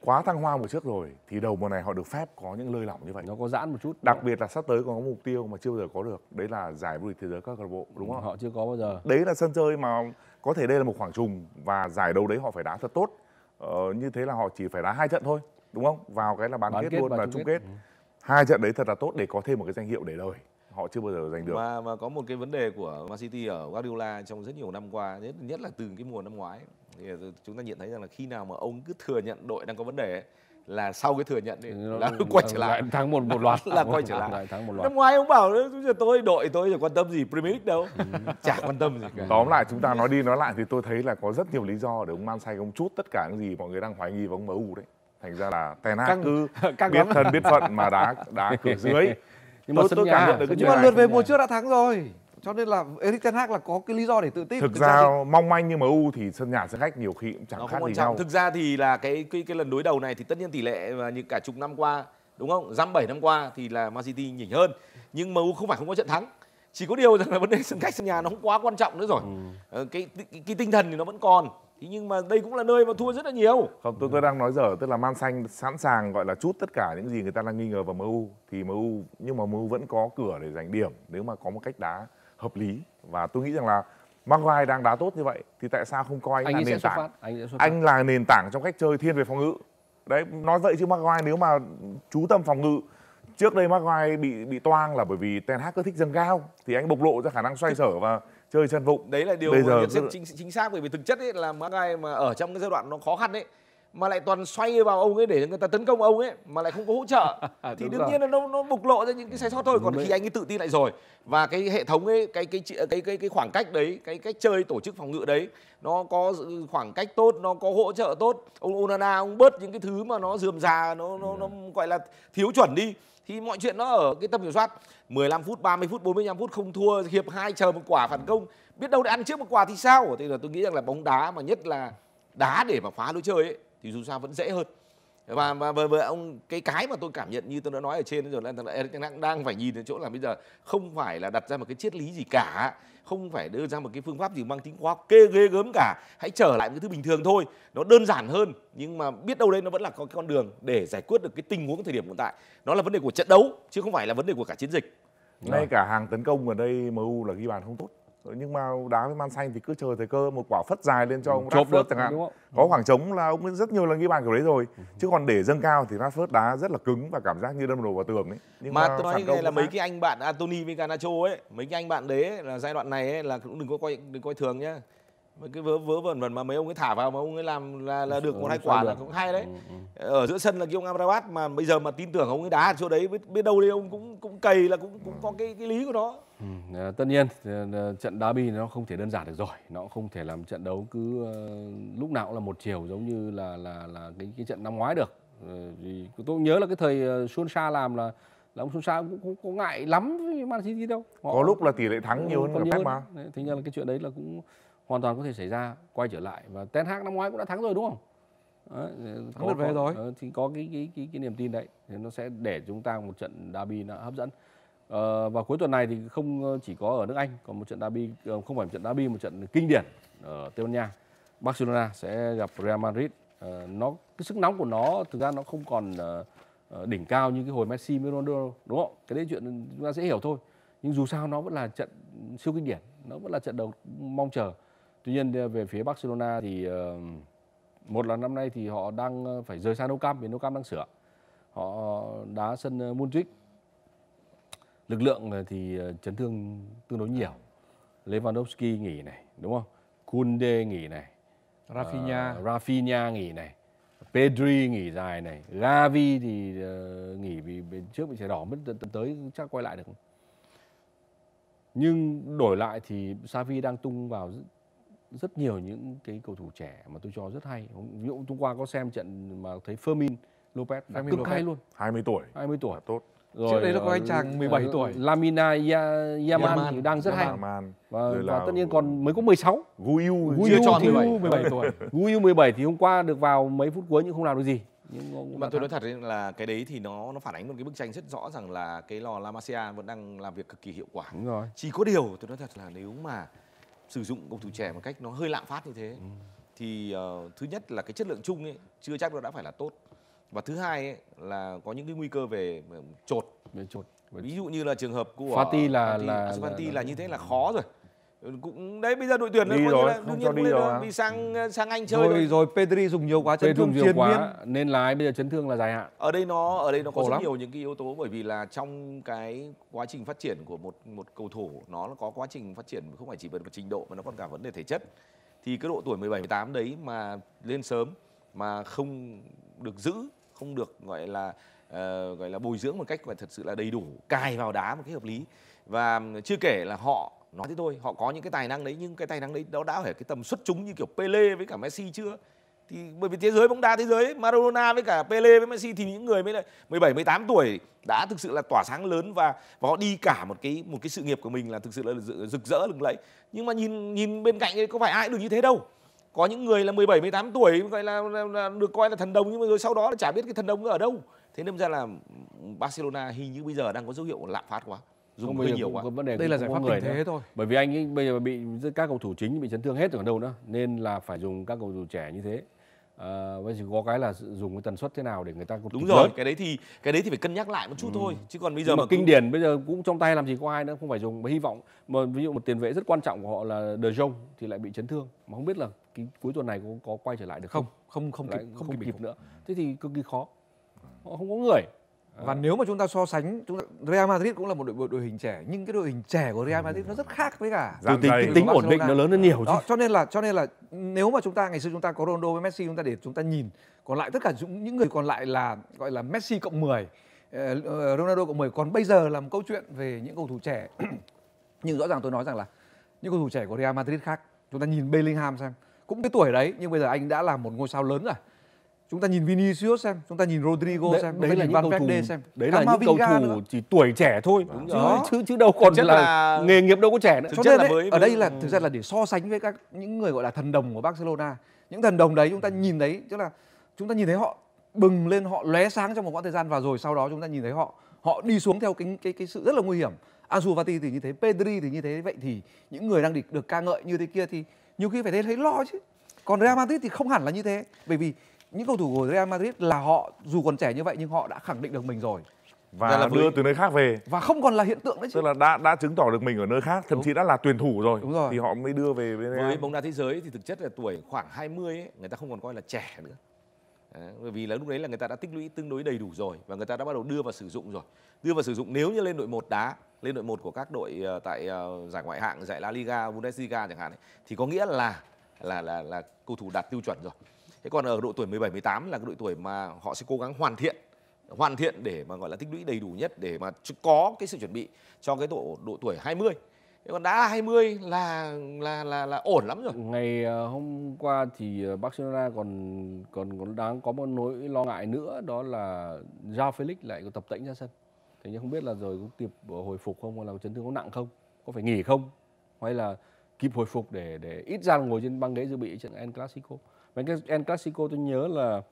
quá thăng hoa mùa trước rồi thì đầu mùa này họ được phép có những lơi lỏng như vậy nó có giãn một chút đặc biệt là sắp tới còn có mục tiêu mà chưa bao giờ có được đấy là giải vô địch thế giới các câu lạc bộ đúng không họ chưa có bao giờ đấy là sân chơi mà có thể đây là một khoảng trùng và giải đấu đấy họ phải đá thật tốt ờ, như thế là họ chỉ phải đá hai trận thôi đúng không vào cái là bán, bán kết, kết luôn và chung, kết, kết. Ừ. hai trận đấy thật là tốt để có thêm một cái danh hiệu để đời họ chưa bao giờ giành được và và có một cái vấn đề của Man City ở Guardiola trong rất nhiều năm qua nhất nhất là từ cái mùa năm ngoái thì chúng ta nhận thấy rằng là khi nào mà ông cứ thừa nhận đội đang có vấn đề ấy, là sau cái thừa nhận thì nó, là <laughs> quay trở lại thắng một một loạt <laughs> là quay trở lại, thắng một loạt năm ngoái ông bảo giờ tôi đội tôi quan tâm gì Premier League đâu ừ. <laughs> chả quan tâm gì cả tóm lại chúng ta nói đi nói lại thì tôi thấy là có rất nhiều lý do để ông Man City ông chút tất cả những gì mọi người đang hoài nghi vào ông MU đấy thành ra là ten hag cứ <laughs> các biết thân biết phận mà đá <laughs> đá cửa dưới nhưng mà tôi, tôi cảm nhận được cái nhưng mà lượt về mùa trước đã thắng rồi cho nên là Erik Ten Hag là có cái lý do để tự tin. Thực, ra, ra mong manh nhưng mà U thì sân nhà sân khách nhiều khi cũng chẳng Nó khác gì nhau. Thực ra thì là cái cái cái lần đối đầu này thì tất nhiên tỷ lệ và như cả chục năm qua đúng không? Dăm bảy năm qua thì là Man City nhỉnh hơn. Nhưng MU không phải không có trận thắng. Chỉ có điều rằng là vấn đề sân khách sân nhà nó không quá quan trọng nữa rồi. Ừ. Ờ, cái, cái cái tinh thần thì nó vẫn còn thế nhưng mà đây cũng là nơi mà thua rất là nhiều không tôi tôi đang nói dở tức là man xanh sẵn sàng gọi là chút tất cả những gì người ta đang nghi ngờ vào mu thì mu nhưng mà mu vẫn có cửa để giành điểm nếu mà có một cách đá hợp lý và tôi nghĩ rằng là Maguire đang đá tốt như vậy thì tại sao không coi anh, anh là nền tảng anh, anh là nền tảng trong cách chơi thiên về phòng ngự đấy nói vậy chứ Maguire nếu mà chú tâm phòng ngự trước đây Maguire bị bị toang là bởi vì Ten Hag cứ thích dâng cao thì anh bộc lộ ra khả năng xoay sở và chơi chân vụng đấy là điều Bây giờ rất... chính, chính xác bởi vì thực chất ấy là mà ai mà ở trong cái giai đoạn nó khó khăn ấy mà lại toàn xoay vào ông ấy để người ta tấn công ông ấy mà lại không có hỗ trợ <laughs> thì đương rồi. nhiên là nó nó bộc lộ ra những cái sai sót thôi còn Đúng khi anh ấy tự tin lại rồi và cái hệ thống ấy cái cái cái cái cái khoảng cách đấy cái cách chơi tổ chức phòng ngự đấy nó có khoảng cách tốt nó có hỗ trợ tốt ông Onana ông bớt những cái thứ mà nó dườm già nó nó nó ừ. gọi là thiếu chuẩn đi thì mọi chuyện nó ở cái tầm kiểm soát 15 phút 30 phút 45 phút không thua hiệp hai chờ một quả phản công biết đâu để ăn trước một quả thì sao Thì là tôi nghĩ rằng là bóng đá mà nhất là đá để mà phá lối chơi ấy, thì dù sao vẫn dễ hơn và và và, và ông cái cái mà tôi cảm nhận như tôi đã nói ở trên rồi là Eric đang đang phải nhìn đến chỗ là bây giờ không phải là đặt ra một cái triết lý gì cả không phải đưa ra một cái phương pháp gì mang tính khoa kê ghê gớm cả hãy trở lại một cái thứ bình thường thôi nó đơn giản hơn nhưng mà biết đâu đây nó vẫn là có cái con đường để giải quyết được cái tình huống thời điểm hiện tại nó là vấn đề của trận đấu chứ không phải là vấn đề của cả chiến dịch ngay cả hàng tấn công ở đây MU là ghi bàn không tốt nhưng mà đá với man xanh thì cứ chờ thời cơ một quả phất dài lên cho ừ, ông Chộp Rashford chẳng hạn có ừ. khoảng trống là ông rất nhiều lần ghi bàn kiểu đấy rồi ừ. chứ còn để dâng cao thì Rashford đá rất là cứng và cảm giác như đâm đầu vào tường ấy nhưng mà, mà tôi nói như là mấy cái anh bạn Anthony với Garnacho ấy mấy cái anh bạn đấy là giai đoạn này ấy, là cũng đừng có coi đừng coi thường nhá mấy cái vớ vớ vẩn vẩn mà mấy ông ấy thả vào mà ông ấy làm là, là được một hai quả là cũng hay đấy ở giữa sân là cái ông Amrabat mà bây giờ mà tin tưởng ông ấy đá chỗ đấy biết, biết đâu đấy ông cũng cũng cầy là cũng cũng có cái cái lý của nó Ờ, tất nhiên ờ, ờ, trận đá nó không thể đơn giản được rồi nó không thể làm trận đấu cứ lúc nào cũng là một chiều giống như là là là cái, cái trận năm ngoái được vì uh, tôi nhớ là cái thời Xuân Sa làm là là ông Xuân Sa cũng không có ngại lắm với Man City đâu Họ có lúc là tỷ lệ thắng nhiều ừ, hơn cả Pep mà đấy, thế nên là cái chuyện đấy là cũng hoàn toàn có thể xảy ra quay trở lại và Ten Hag năm ngoái cũng đã thắng rồi đúng không Đấy, thắng được về rồi thì có cái cái cái cái niềm tin đấy thì nó sẽ để chúng ta một trận derby nó hấp dẫn Ờ, và cuối tuần này thì không ờ, chỉ có ở nước Anh còn một trận derby ờ, không phải một trận derby một trận kinh điển ở Tây Ban Nha. Barcelona sẽ gặp Real Madrid. nó cái sức nóng của nó thực ra nó không còn đỉnh cao như cái hồi Messi, Ronaldo đúng không? Cái đấy chuyện chúng ta sẽ hiểu thôi. Nhưng dù sao nó vẫn là trận siêu kinh điển, nó vẫn là trận đầu mong chờ. Tuy nhiên về phía Barcelona thì một là năm nay thì họ đang phải rời xa Nou Camp vì Nou Camp đang sửa. Họ đá sân Montjuic lực lượng ờ, thì ờ, chấn thương tương đối nhiều. Lewandowski nghỉ này, đúng không? Kunde nghỉ này. Ờ, Rafinha, uh, Rafinha nghỉ này. Pedri nghỉ dài này, Gavi thì uh, nghỉ vì bên trước bị thẻ đỏ mất tới chắc quay lại được. Nhưng đổi lại thì Xavi đang tung vào rất, nhiều những cái cầu thủ trẻ mà tôi cho rất hay. Ví dụ hôm qua có xem trận mà thấy Firmin Lopez, cực hay luôn. 20 tuổi. 20 tuổi. Là tốt rồi trước đấy nó có anh ờ, chàng 17 uh, tuổi Lamina ya, Yaman, Yaman thì đang rất Yaman. hay Yaman. và, vâng, rồi và tất nhiên còn mới có 16 Guiu Guiu tròn 17. 17 tuổi Guiu 17 thì hôm qua được vào mấy phút cuối nhưng không làm được gì nhưng mà tôi nói thật là cái đấy thì nó nó phản ánh một cái bức tranh rất rõ rằng là cái lò La Masia vẫn đang làm việc cực kỳ hiệu quả. Đúng rồi. Chỉ có điều tôi nói thật là nếu mà sử dụng cầu thủ trẻ một cách nó hơi lạm phát như thế ừ. thì uh, thứ nhất là cái chất lượng chung ấy chưa chắc nó đã phải là tốt và thứ hai ấy, là có những cái nguy cơ về trột về trột về ví dụ như là trường hợp của Fati là Fati, à, là, Fati là, là, là như thế là khó rồi ừ, cũng đấy bây giờ đội tuyển đi nó, rồi, là, không cho đi rồi vì sang ừ. ờ, sang anh chơi rồi, rồi. rồi Pedri dùng nhiều quá chấn thương nhiều quá miên. nên lái bây giờ chấn thương là dài hạn ở đây nó ở đây nó có rất nhiều những cái yếu tố bởi vì là trong cái quá trình phát triển của một một cầu thủ nó có quá trình phát triển không phải chỉ về trình độ mà nó còn cả vấn đề thể chất thì cái độ tuổi 17 18 đấy mà lên sớm mà không được giữ không được gọi là uh, gọi là bồi dưỡng một cách và thật sự là đầy đủ cài vào đá một cách hợp lý và ừ, chưa kể là họ nói thế thôi họ có những cái tài năng đấy nhưng cái tài năng đấy đó đã phải cái tầm xuất chúng như kiểu Pele với cả Messi chưa thì bởi vì thế giới bóng đá thế giới Maradona với cả Pele với Messi thì những người mới là 17 18 tuổi đã thực sự là tỏa sáng lớn và và họ đi cả một cái một cái sự nghiệp của mình là thực sự là rực rỡ lừng lẫy nhưng mà nhìn nhìn bên cạnh ấy, có phải ai được như thế đâu có những người là 17 18 tuổi gọi là, là, là được coi là thần đồng nhưng mà rồi sau đó là chả biết cái thần đồng ở đâu thế nên ra là Barcelona hình như bây giờ đang có dấu hiệu lạm phát quá dùng hơi nhiều quá vấn đề đây là giải pháp tình thế nữa. thôi bởi vì anh ấy bây giờ bị các cầu thủ chính bị chấn thương hết rồi còn đâu nữa nên là phải dùng các cầu thủ trẻ như thế à, bây giờ có cái là dùng cái tần suất thế nào để người ta cũng đúng rồi lớn. cái đấy thì cái đấy thì phải cân nhắc lại một chút ừ. thôi chứ còn bây giờ mà, mà kinh cũng... điển bây giờ cũng trong tay làm gì có ai nữa không phải dùng mà hy vọng mà ví dụ một tiền vệ rất quan trọng của họ là De Jong thì lại bị chấn thương mà không biết là cái cuối tuần này có, có quay trở lại được không? Không, không, không kịp, không, không kịp, kịp nữa. Thế thì cực kỳ khó. Họ không có người. Và ờ. nếu mà chúng ta so sánh, chúng ta, Real Madrid cũng là một đội đội hình trẻ, nhưng cái đội hình trẻ của Real Madrid nó rất khác với cả Từ tính, tính, tính ổn định nó lớn hơn nhiều Đó, chứ. Cho nên là cho nên là nếu mà chúng ta ngày xưa chúng ta có Ronaldo với Messi chúng ta để chúng ta nhìn, còn lại tất cả những, những người còn lại là gọi là Messi cộng 10, ờ, ờ, Ronaldo cộng 10. Còn bây giờ là một câu chuyện về những cầu thủ trẻ. <clears throat> nhưng rõ ràng tôi nói rằng là những cầu thủ trẻ của Real Madrid khác. Chúng ta nhìn Bellingham xem cũng cái tuổi đấy nhưng bây giờ anh đã là một ngôi sao lớn rồi chúng ta nhìn Vinicius xem chúng ta nhìn Rodrigo đấy, xem đấy là những cầu thủ xem đấy là những cầu thủ chỉ tuổi trẻ thôi đúng chứ, chứ chứ đâu còn là, là nghề nghiệp đâu có trẻ nữa cho nên là mới... ở đây là ừ. thực ra là để so sánh với các những người gọi là thần đồng của Barcelona những thần đồng đấy chúng ta nhìn thấy tức là chúng ta nhìn thấy họ bừng lên họ lóe sáng trong một khoảng thời gian và rồi sau đó chúng ta nhìn thấy họ họ đi xuống theo cái cái cái sự rất là nguy hiểm Ansu Fati thì như thế, Pedri thì như thế vậy thì những người đang được ca ngợi như thế kia thì nhiều khi phải thấy thấy lo chứ còn Real Madrid thì không hẳn là như thế bởi vì những cầu thủ của Real Madrid là họ dù còn trẻ như vậy nhưng họ đã khẳng định được mình rồi và là đưa với... từ nơi khác về và không còn là hiện tượng đấy chứ tức là đã đã chứng tỏ được mình ở nơi khác thậm chí đã là tuyển thủ rồi, Đúng rồi. thì họ mới đưa về với, với bóng đá thế giới thì thực chất là tuổi khoảng 20 ấy, người ta không còn coi là trẻ nữa bởi vì là lúc đấy là người ta đã tích lũy tương đối đầy đủ rồi và người ta đã bắt đầu đưa vào sử dụng rồi đưa vào sử dụng nếu như lên đội một đá lên đội một của các đội ờ, tại ờ, giải ngoại hạng giải La Liga Bundesliga chẳng hạn ấy, thì có nghĩa là là là là cầu thủ đạt tiêu chuẩn rồi thế còn ở độ tuổi 17 18 là cái độ tuổi mà họ sẽ cố gắng hoàn thiện hoàn thiện để mà gọi là tích lũy đầy đủ nhất để mà có cái sự chuẩn bị cho cái độ độ tuổi 20 còn đã là 20 là là là là ổn lắm rồi. Ngày ờ, hôm qua thì Barcelona ờ, còn còn còn đáng có một nỗi lo ngại nữa đó là Giao Felix lại có tập tễnh ra sân. Thế nhưng không biết là rồi có kịp ờ, hồi phục không hay là chấn thương có nặng không, có phải nghỉ không hay là kịp hồi phục để để ít ra ngồi trên băng ghế dự bị trận El Clasico. Và cái El Clasico tôi nhớ là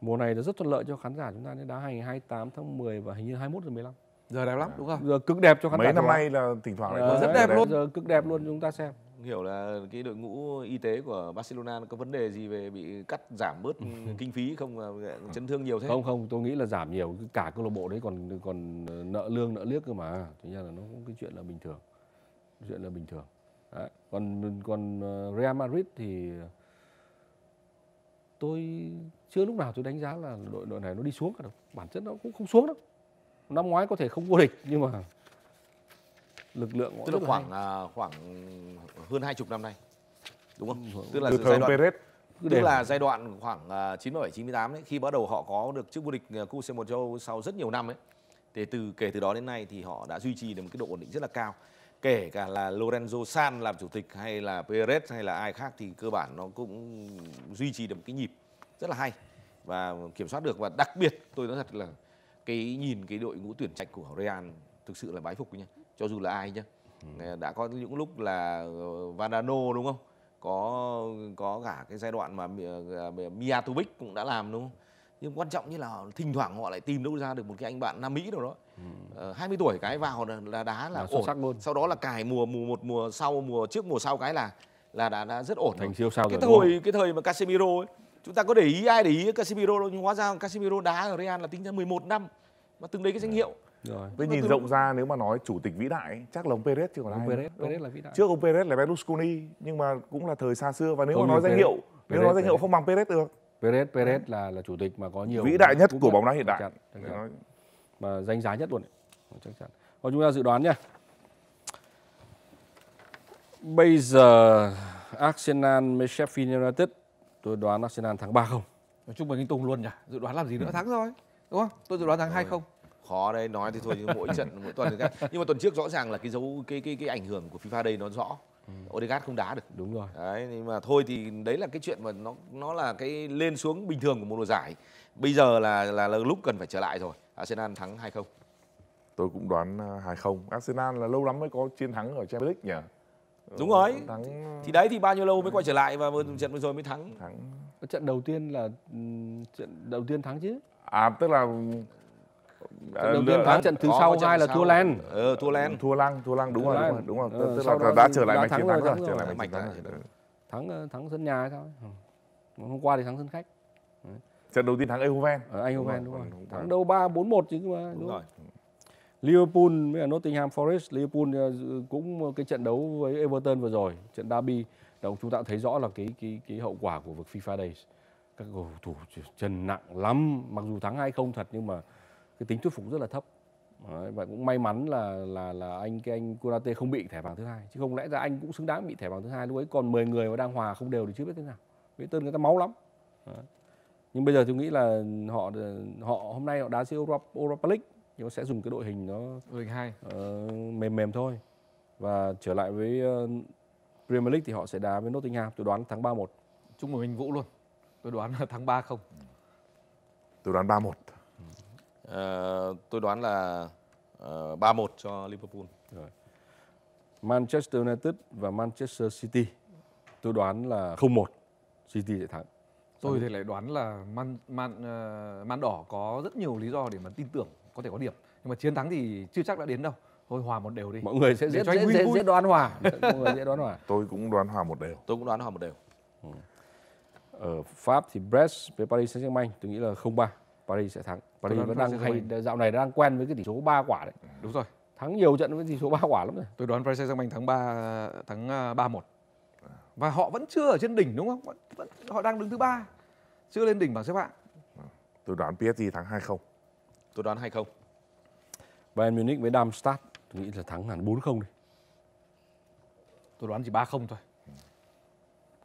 mùa này là rất thuận lợi cho khán giả chúng ta nên đá hành 28 tháng 10 và hình như 21 giờ 15 giờ đẹp lắm đúng không giờ cực đẹp cho khán giả mấy năm nay là thỉnh thoảng lại rất đẹp luôn giờ cực đẹp luôn chúng ta xem hiểu là cái đội ngũ y tế của Barcelona có vấn đề gì về bị cắt giảm bớt <laughs> kinh phí không chấn thương nhiều thế không không tôi nghĩ là giảm nhiều cả câu lạc bộ đấy còn còn nợ lương nợ liếc cơ mà thế ra là nó cũng cái chuyện là bình thường chuyện là bình thường đấy. còn còn ờ, Real Madrid thì tôi chưa lúc nào tôi đánh giá là đội đội này nó đi xuống cả đâu bản chất nó cũng không xuống đâu năm ngoái có thể không vô địch nhưng mà lực lượng tức là khoảng hay. À, khoảng hơn hai chục năm nay đúng không? Tức là từ giai đoạn Perez. Tức Để. là giai đoạn khoảng 97 98 đấy khi bắt đầu họ có được chức vô địch à, cúp C1 châu sau rất nhiều năm ấy. Thì từ kể từ đó đến nay thì họ đã duy trì được một cái độ ổn định rất là cao. Kể cả là Lorenzo San làm chủ tịch hay là Perez hay là ai khác thì cơ bản nó cũng duy trì được một cái nhịp rất là hay và kiểm soát được và đặc biệt tôi nói thật là cái nhìn cái đội ngũ tuyển trạch của Real thực sự là bái phục nha cho dù là ai nhá ừ. đã có những lúc là ờ, Vanano đúng không có có cả cái giai đoạn mà ờ, ờ, Mijatovic cũng đã làm đúng không nhưng quan trọng như là thỉnh thoảng họ lại tìm đâu ra được một cái anh bạn nam mỹ nào đó ừ. 20 tuổi cái vào là, là đá là, là ổn sắc luôn. sau đó là cài mùa mùa một mùa sau mùa trước mùa sau cái là là đã, đã rất ổn thành rồi. siêu sao cái rồi, thời cái thời mà Casemiro ấy chúng ta có để ý ai để ý Casemiro đâu nhưng hóa ra Casemiro đá ở Real là tính ra 11 năm mà từng đấy cái danh hiệu rồi. Với nhìn tôi... rộng ra nếu mà nói chủ tịch vĩ đại chắc là ông Perez chứ còn ông ai. Perez, Perez là vĩ đại. Trước ông Perez là Berlusconi nhưng mà cũng là thời xa xưa và nếu Tôi mà nói Perez, danh hiệu, Perez, nếu nói danh hiệu không bằng Perez được. Perez Perez là là chủ tịch mà có nhiều vĩ đại nhất của bóng đá hiện đại. Chắc chắn, chắc Mà danh giá nhất luôn. Ấy. Chắc chắn. và chúng ta dự đoán nha Bây giờ Arsenal với Sheffield United Tôi đoán Arsenal thắng 3 không. chung mừng anh Tùng luôn nhỉ. Dự đoán làm gì nữa ừ. thắng rồi. Đúng không? Tôi dự đoán thắng 2 không khó đấy nói thì thôi nhưng mỗi trận mỗi tuần khác nhưng mà tuần trước rõ ràng là cái dấu cái cái cái ảnh hưởng của FIFA đây nó rõ ừ. Odegaard không đá được đúng rồi đấy nhưng mà thôi thì đấy là cái chuyện mà nó nó là cái lên xuống bình thường của một mùa giải bây giờ là là, là lúc cần phải trở lại rồi Arsenal thắng 2 không tôi cũng đoán 2 à, không Arsenal là lâu lắm mới có chiến thắng ở Champions League nhỉ ừ, đúng rồi thắng... Ờ, thì đấy thì bao nhiêu lâu mới ừ. quay trở lại và trận vừa rồi mới thắng thắng trận đầu tiên là ừ, trận đầu tiên thắng chứ à tức là trận đầu tiên thắng trận thứ sau hai là thua len ừ, thua len thua lăng thua lăng đúng, rồi, đúng rồi ừ, tức là đã trở lại mạch chiến thắng rồi trở lại mạch thắng rồi, ờ, thắng thắng sân nhà hay sao hôm qua thì thắng sân khách trận đầu tiên thắng Eindhoven ở ờ, Eindhoven đúng, rồi. thắng đâu ba bốn một chứ mà đúng rồi Liverpool với Nottingham Forest, Liverpool ờ, cũng cái trận đấu với Everton vừa rồi, trận derby, đó chúng ta thấy rõ là cái cái cái hậu quả của việc FIFA Days. Các cầu thủ trần nặng lắm, mặc dù thắng hay không thật nhưng mà cái tính thuyết phục rất là thấp. Đấy, và cũng may mắn là là là anh cái anh Konate không bị thẻ vàng thứ hai chứ không lẽ ra anh cũng xứng đáng bị thẻ vàng thứ hai lúc ấy còn 10 người mà đang hòa không đều thì chưa biết thế nào. Mỹ Tân người ta máu lắm. Đấy. Nhưng bây giờ tôi nghĩ là họ họ hôm nay họ đá siêu Europa, Europa League nhưng mà sẽ dùng cái đội hình nó đội hình hay uh, ờ, mềm mềm thôi và trở lại với uh, Premier League thì họ sẽ đá với Nottingham tôi đoán tháng 3-1 chung với Minh Vũ luôn tôi đoán là tháng 3 không tôi đoán 3-1 uh, ờ, tôi đoán là uh, 3 cho Liverpool Rồi. Manchester United và Manchester City tôi đoán là 0-1 City sẽ thắng tôi thì lại đoán là man man uh, man đỏ có rất nhiều lý do để mà tin tưởng có thể có điểm nhưng mà chiến thắng thì chưa chắc đã đến đâu thôi hòa một đều đi mọi người sẽ dễ dễ, dễ, dễ đoán hòa <laughs> mọi người dễ đoán hòa tôi cũng đoán hòa một đều tôi cũng đoán hòa một đều ừ. ở Pháp thì Brest với Paris Saint-Germain tôi nghĩ là không ba Paris sẽ thắng Paris vẫn đang hay dạo này đang quen với cái tỷ số ba quả đấy ừ, đúng rồi thắng nhiều trận với tỷ số ba quả lắm rồi tôi đoán Paris Saint-Germain thắng ba thắng à, ba một và họ vẫn chưa ở trên đỉnh đúng không? Vẫn, họ đang đứng thứ ba chưa lên đỉnh bảng xếp hạng. Tôi đoán PSG thắng hai không Tôi đoán 2-0. Bayern Munich với Darmstadt tôi nghĩ là thắng hẳn 4-0 đi. Tôi đoán chỉ 3-0 thôi.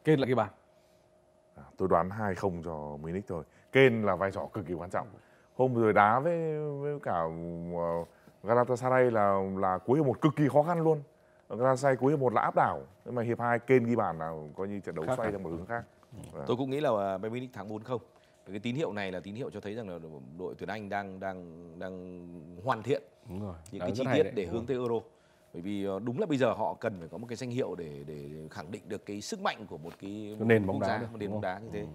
Kên là cái bàn. À, tôi đoán 2-0 cho Munich thôi. Kên là vai trò cực kỳ quan trọng. Hôm rồi đá với, với cả à, Galatasaray là là cuối hiệp một cực kỳ khó khăn luôn. Galatasaray cuối hiệp một là áp đảo, nhưng mà hiệp 2 Kane ghi bàn là coi như trận đấu khác xoay theo một hướng khác. Ừ. Tôi cũng nghĩ là à, Bayern Munich thắng 4-0 cái tín hiệu này là tín hiệu cho thấy rằng là đội tuyển Anh đang đang đang hoàn thiện đúng rồi. những Đó cái chi tiết để hướng tới Euro bởi vì ờ, đúng là bây giờ họ cần phải có một cái danh hiệu để để khẳng định được cái sức mạnh của một cái một nền bóng đá, đá một nền bóng đá như thế ừ.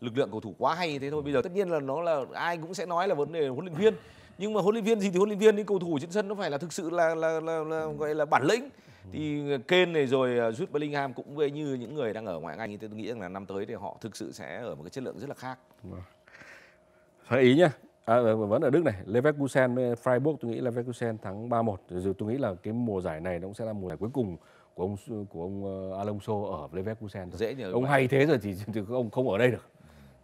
lực lượng cầu thủ quá hay thế thôi bây giờ tất nhiên là nó là ai cũng sẽ nói là vấn đề huấn luyện viên nhưng mà huấn luyện viên gì thì huấn luyện viên những cầu thủ trên sân nó phải là thực sự là là, là, là gọi là bản lĩnh thì Kane này rồi à, Jude Bellingham cũng về như những người đang ở ngoại hạng Anh thì tôi nghĩ rằng là năm tới thì họ thực sự sẽ ở một cái chất lượng rất là khác. Thằng ý nhá, à, vẫn ở Đức này, Leverkusen với Freiburg tôi nghĩ là Leverkusen thắng 3-1. Rồi tôi nghĩ là cái mùa giải này nó cũng sẽ là mùa giải cuối cùng của ông của ông ờ, Alonso ở Leverkusen thôi. Dễ nhờ ông hay thế rồi thì, <laughs> thì ông không ở đây được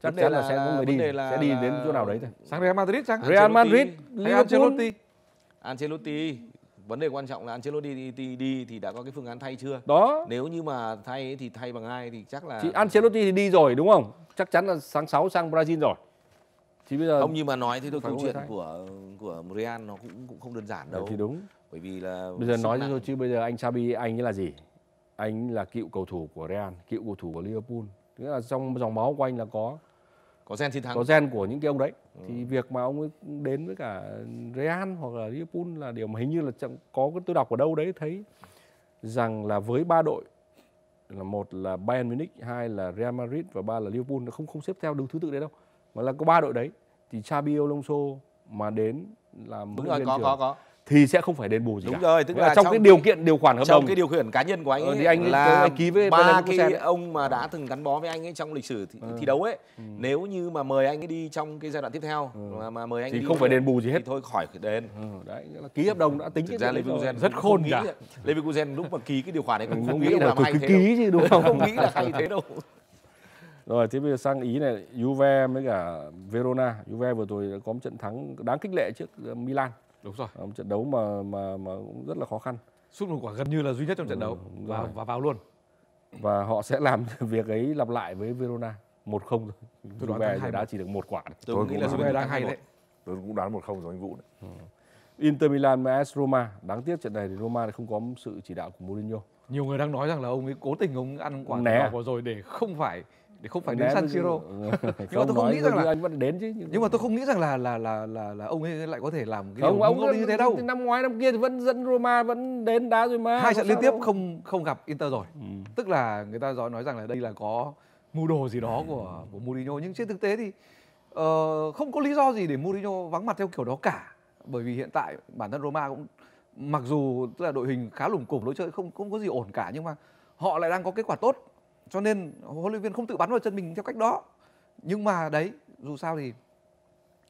chắc chắn là, sẽ có người đi là, sẽ đi đến chỗ nào đấy thôi sang Real Madrid sang Real Madrid Liverpool Ancelotti Ancelotti vấn đề quan trọng là Ancelotti đi, đi, đi thì đã có cái phương án thay chưa đó nếu như mà thay thì thay bằng ai thì chắc là chị Ancelotti thì đi rồi đúng không chắc chắn là sáng 6 sang Brazil rồi thì bây giờ không như mà nói thì tôi câu chuyện của của Real nó cũng cũng không đơn giản ờ, đâu thì đúng bởi vì là bây giờ nói thôi chứ bây giờ anh Xabi anh ấy là gì anh là cựu cầu thủ của Real cựu cầu thủ của Liverpool nghĩa là trong dòng máu của anh là có có gen chiến thắng có gen của những cái ông đấy ừ. thì việc mà ông ấy đến với cả Real hoặc là Liverpool là điều mà hình như là có cái tôi đọc ở đâu đấy thấy rằng là với ba đội là một là Bayern Munich, hai là Real Madrid và ba là Liverpool nó không không xếp theo đúng thứ tự đấy đâu mà là có ba đội đấy thì Xabi Alonso mà đến làm đúng rồi có trưởng. có có thì sẽ không phải đền bù gì đúng cả. rồi tức là, là trong cái điều kiện điều khoản hợp trong đồng cái điều khiển cá nhân của anh ờ, ấy, ừ, thì anh là anh ký với ba cái ông mà đã từng gắn bó với anh ấy trong lịch sử thi, ừ. thi đấu ấy ừ. nếu như mà mời anh ấy đi trong cái giai đoạn tiếp theo ừ. mà, mà mời anh thì đi không phải đền bù gì hết thôi khỏi đền ừ, đấy là ký hợp đồng đã tính thực ra Leverkusen rất khôn cả Leverkusen lúc mà ký cái điều khoản này cũng ừ, không nghĩ là hay thế ký chứ đúng <laughs> không không nghĩ là hay thế đâu rồi thế bây giờ sang Ý này Juve với cả Verona Juve vừa rồi có một trận thắng đáng khích lệ trước Milan Đúng rồi. Ờ, một trận đấu mà mà mà cũng rất là khó khăn. Sút một quả gần như là duy nhất trong trận ừ, đấu và và vào luôn. Và họ sẽ làm <laughs> việc ấy lặp lại với Verona một không thôi. Tôi đoán Juve đã chỉ được một quả. Tôi, tôi nghĩ là Juve đang hay đấy. Tôi cũng đoán một không rồi anh Vũ đấy. Ừ. Inter Milan với AS Roma, đáng tiếc trận này thì Roma không có sự chỉ đạo của Mourinho. Nhiều người đang nói rằng là ông ấy cố tình ông ăn quả né. đỏ rồi để không phải để không phải đến San Siro <laughs> nhưng mà tôi không nghĩ rằng là anh vẫn đến chứ nhưng, nhưng mà tôi không nghĩ rằng là là là là, là ông ấy lại có thể làm cái không, điều ông vẫn, như thế đâu năm ngoái năm kia thì vẫn dẫn Roma vẫn đến đá rồi mà hai trận liên tiếp đâu. không không gặp Inter rồi ừ. tức là người ta nói rằng là đây là có mưu đồ gì đó của của Mourinho nhưng trên thực tế thì uh, không có lý do gì để Mourinho vắng mặt theo kiểu đó cả bởi vì hiện tại bản thân Roma cũng mặc dù tức là đội hình khá lủng củng lối chơi không không có gì ổn cả nhưng mà họ lại đang có kết quả tốt cho nên huấn luyện viên không tự bắn vào chân mình theo cách đó nhưng mà đấy dù sao thì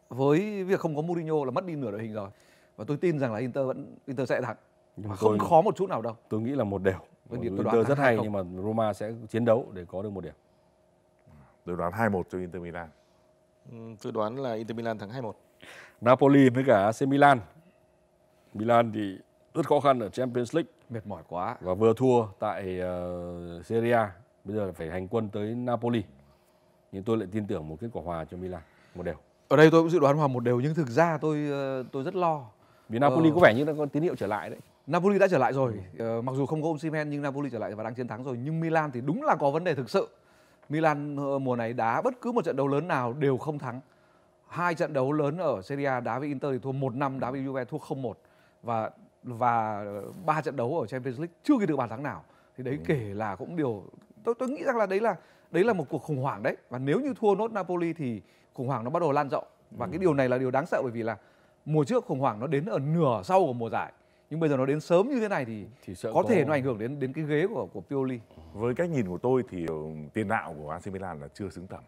với việc không có Mourinho là mất đi nửa đội hình rồi và tôi tin rằng là Inter vẫn Inter sẽ thắng nhưng mà không khó một chút nào đâu tôi nghĩ là một đều tôi, Inter rất hay không? nhưng mà Roma sẽ chiến đấu để có được một điểm tôi đoán 2-1 cho Inter Milan ừ, tôi đoán là Inter Milan thắng 2-1 Napoli với cả AC Milan Milan thì rất khó khăn ở Champions League mệt mỏi quá và vừa thua tại uh, Serie A bây giờ phải hành quân tới Napoli nhưng tôi lại tin tưởng một kết quả hòa cho Milan một đều ở đây tôi cũng dự đoán hòa một đều nhưng thực ra tôi ờ, tôi rất lo vì Napoli ờ... có vẻ như đã có tín hiệu trở lại đấy Napoli đã trở lại rồi ờ, mặc dù không có Osimhen nhưng Napoli trở lại và đang chiến thắng rồi nhưng Milan thì đúng là có vấn đề thực sự Milan ờ, mùa này đá bất cứ một trận đấu lớn nào đều không thắng hai trận đấu lớn ở Serie A đá với Inter thì thua 1 năm đá với Juve thua 0-1 và và ba trận đấu ở Champions League chưa ghi được bàn thắng nào thì đấy ừ. kể là cũng điều tôi tôi nghĩ rằng là đấy là đấy là một cuộc khủng hoảng đấy và nếu như thua nốt Napoli thì khủng hoảng nó bắt đầu lan rộng và ừ. cái điều này là điều đáng sợ bởi vì là mùa trước khủng hoảng nó đến ở nửa sau của mùa giải nhưng bây giờ nó đến sớm như thế này thì, thì sợ có, có thể nó ảnh hưởng đến đến cái ghế của của Pioli. Với cách nhìn của tôi thì ừ, tiền đạo của AC Milan là chưa xứng tầm.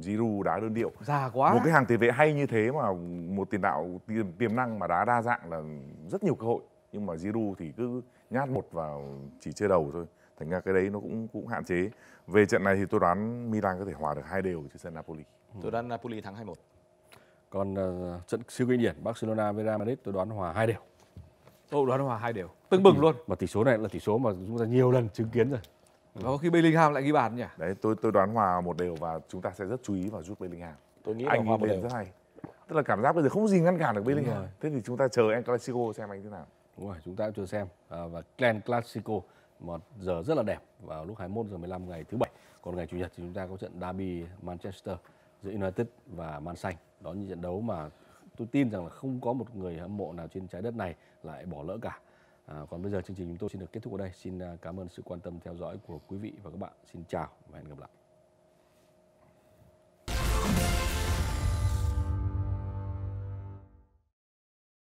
Giroud đá đơn điệu. Già quá. Một cái hàng tiền vệ hay như thế mà một tiền đạo tiềm, tiềm năng mà đá đa dạng là rất nhiều cơ hội nhưng mà Giroud thì cứ nhát một vào chỉ chơi đầu thôi thành ra cái đấy nó cũng cũng hạn chế về trận này thì tôi đoán Milan có thể hòa được hai đều trên sân Napoli tôi đoán Napoli thắng 2-1 còn uh, trận siêu kinh điển Barcelona với Real Madrid tôi đoán hòa hai đều tôi đoán hòa hai đều tưng bừng ừ. luôn mà tỷ số này là tỷ số mà chúng ta nhiều lần chứng kiến rồi có khi Bellingham lại ghi bàn nhỉ đấy tôi tôi đoán hòa một đều và chúng ta sẽ rất chú ý vào rút Bellingham tôi nghĩ anh hòa một đều rất hay tức là cảm giác bây giờ không gì ngăn cản được Bellingham thế thì chúng ta chờ El Clasico xem anh thế nào đúng rồi chúng ta chờ xem à, và El Clasico một giờ rất là đẹp vào lúc 21 giờ 15 ngày thứ bảy. Còn ngày chủ nhật thì chúng ta có trận derby Manchester giữa United và Man Xanh. Đó những trận đấu mà tôi tin rằng là không có một người hâm mộ nào trên trái đất này lại bỏ lỡ cả. À, còn bây giờ chương trình chúng tôi xin được kết thúc ở đây. Xin à, cảm ơn sự quan tâm theo dõi của quý vị và các bạn. Xin chào và hẹn gặp lại.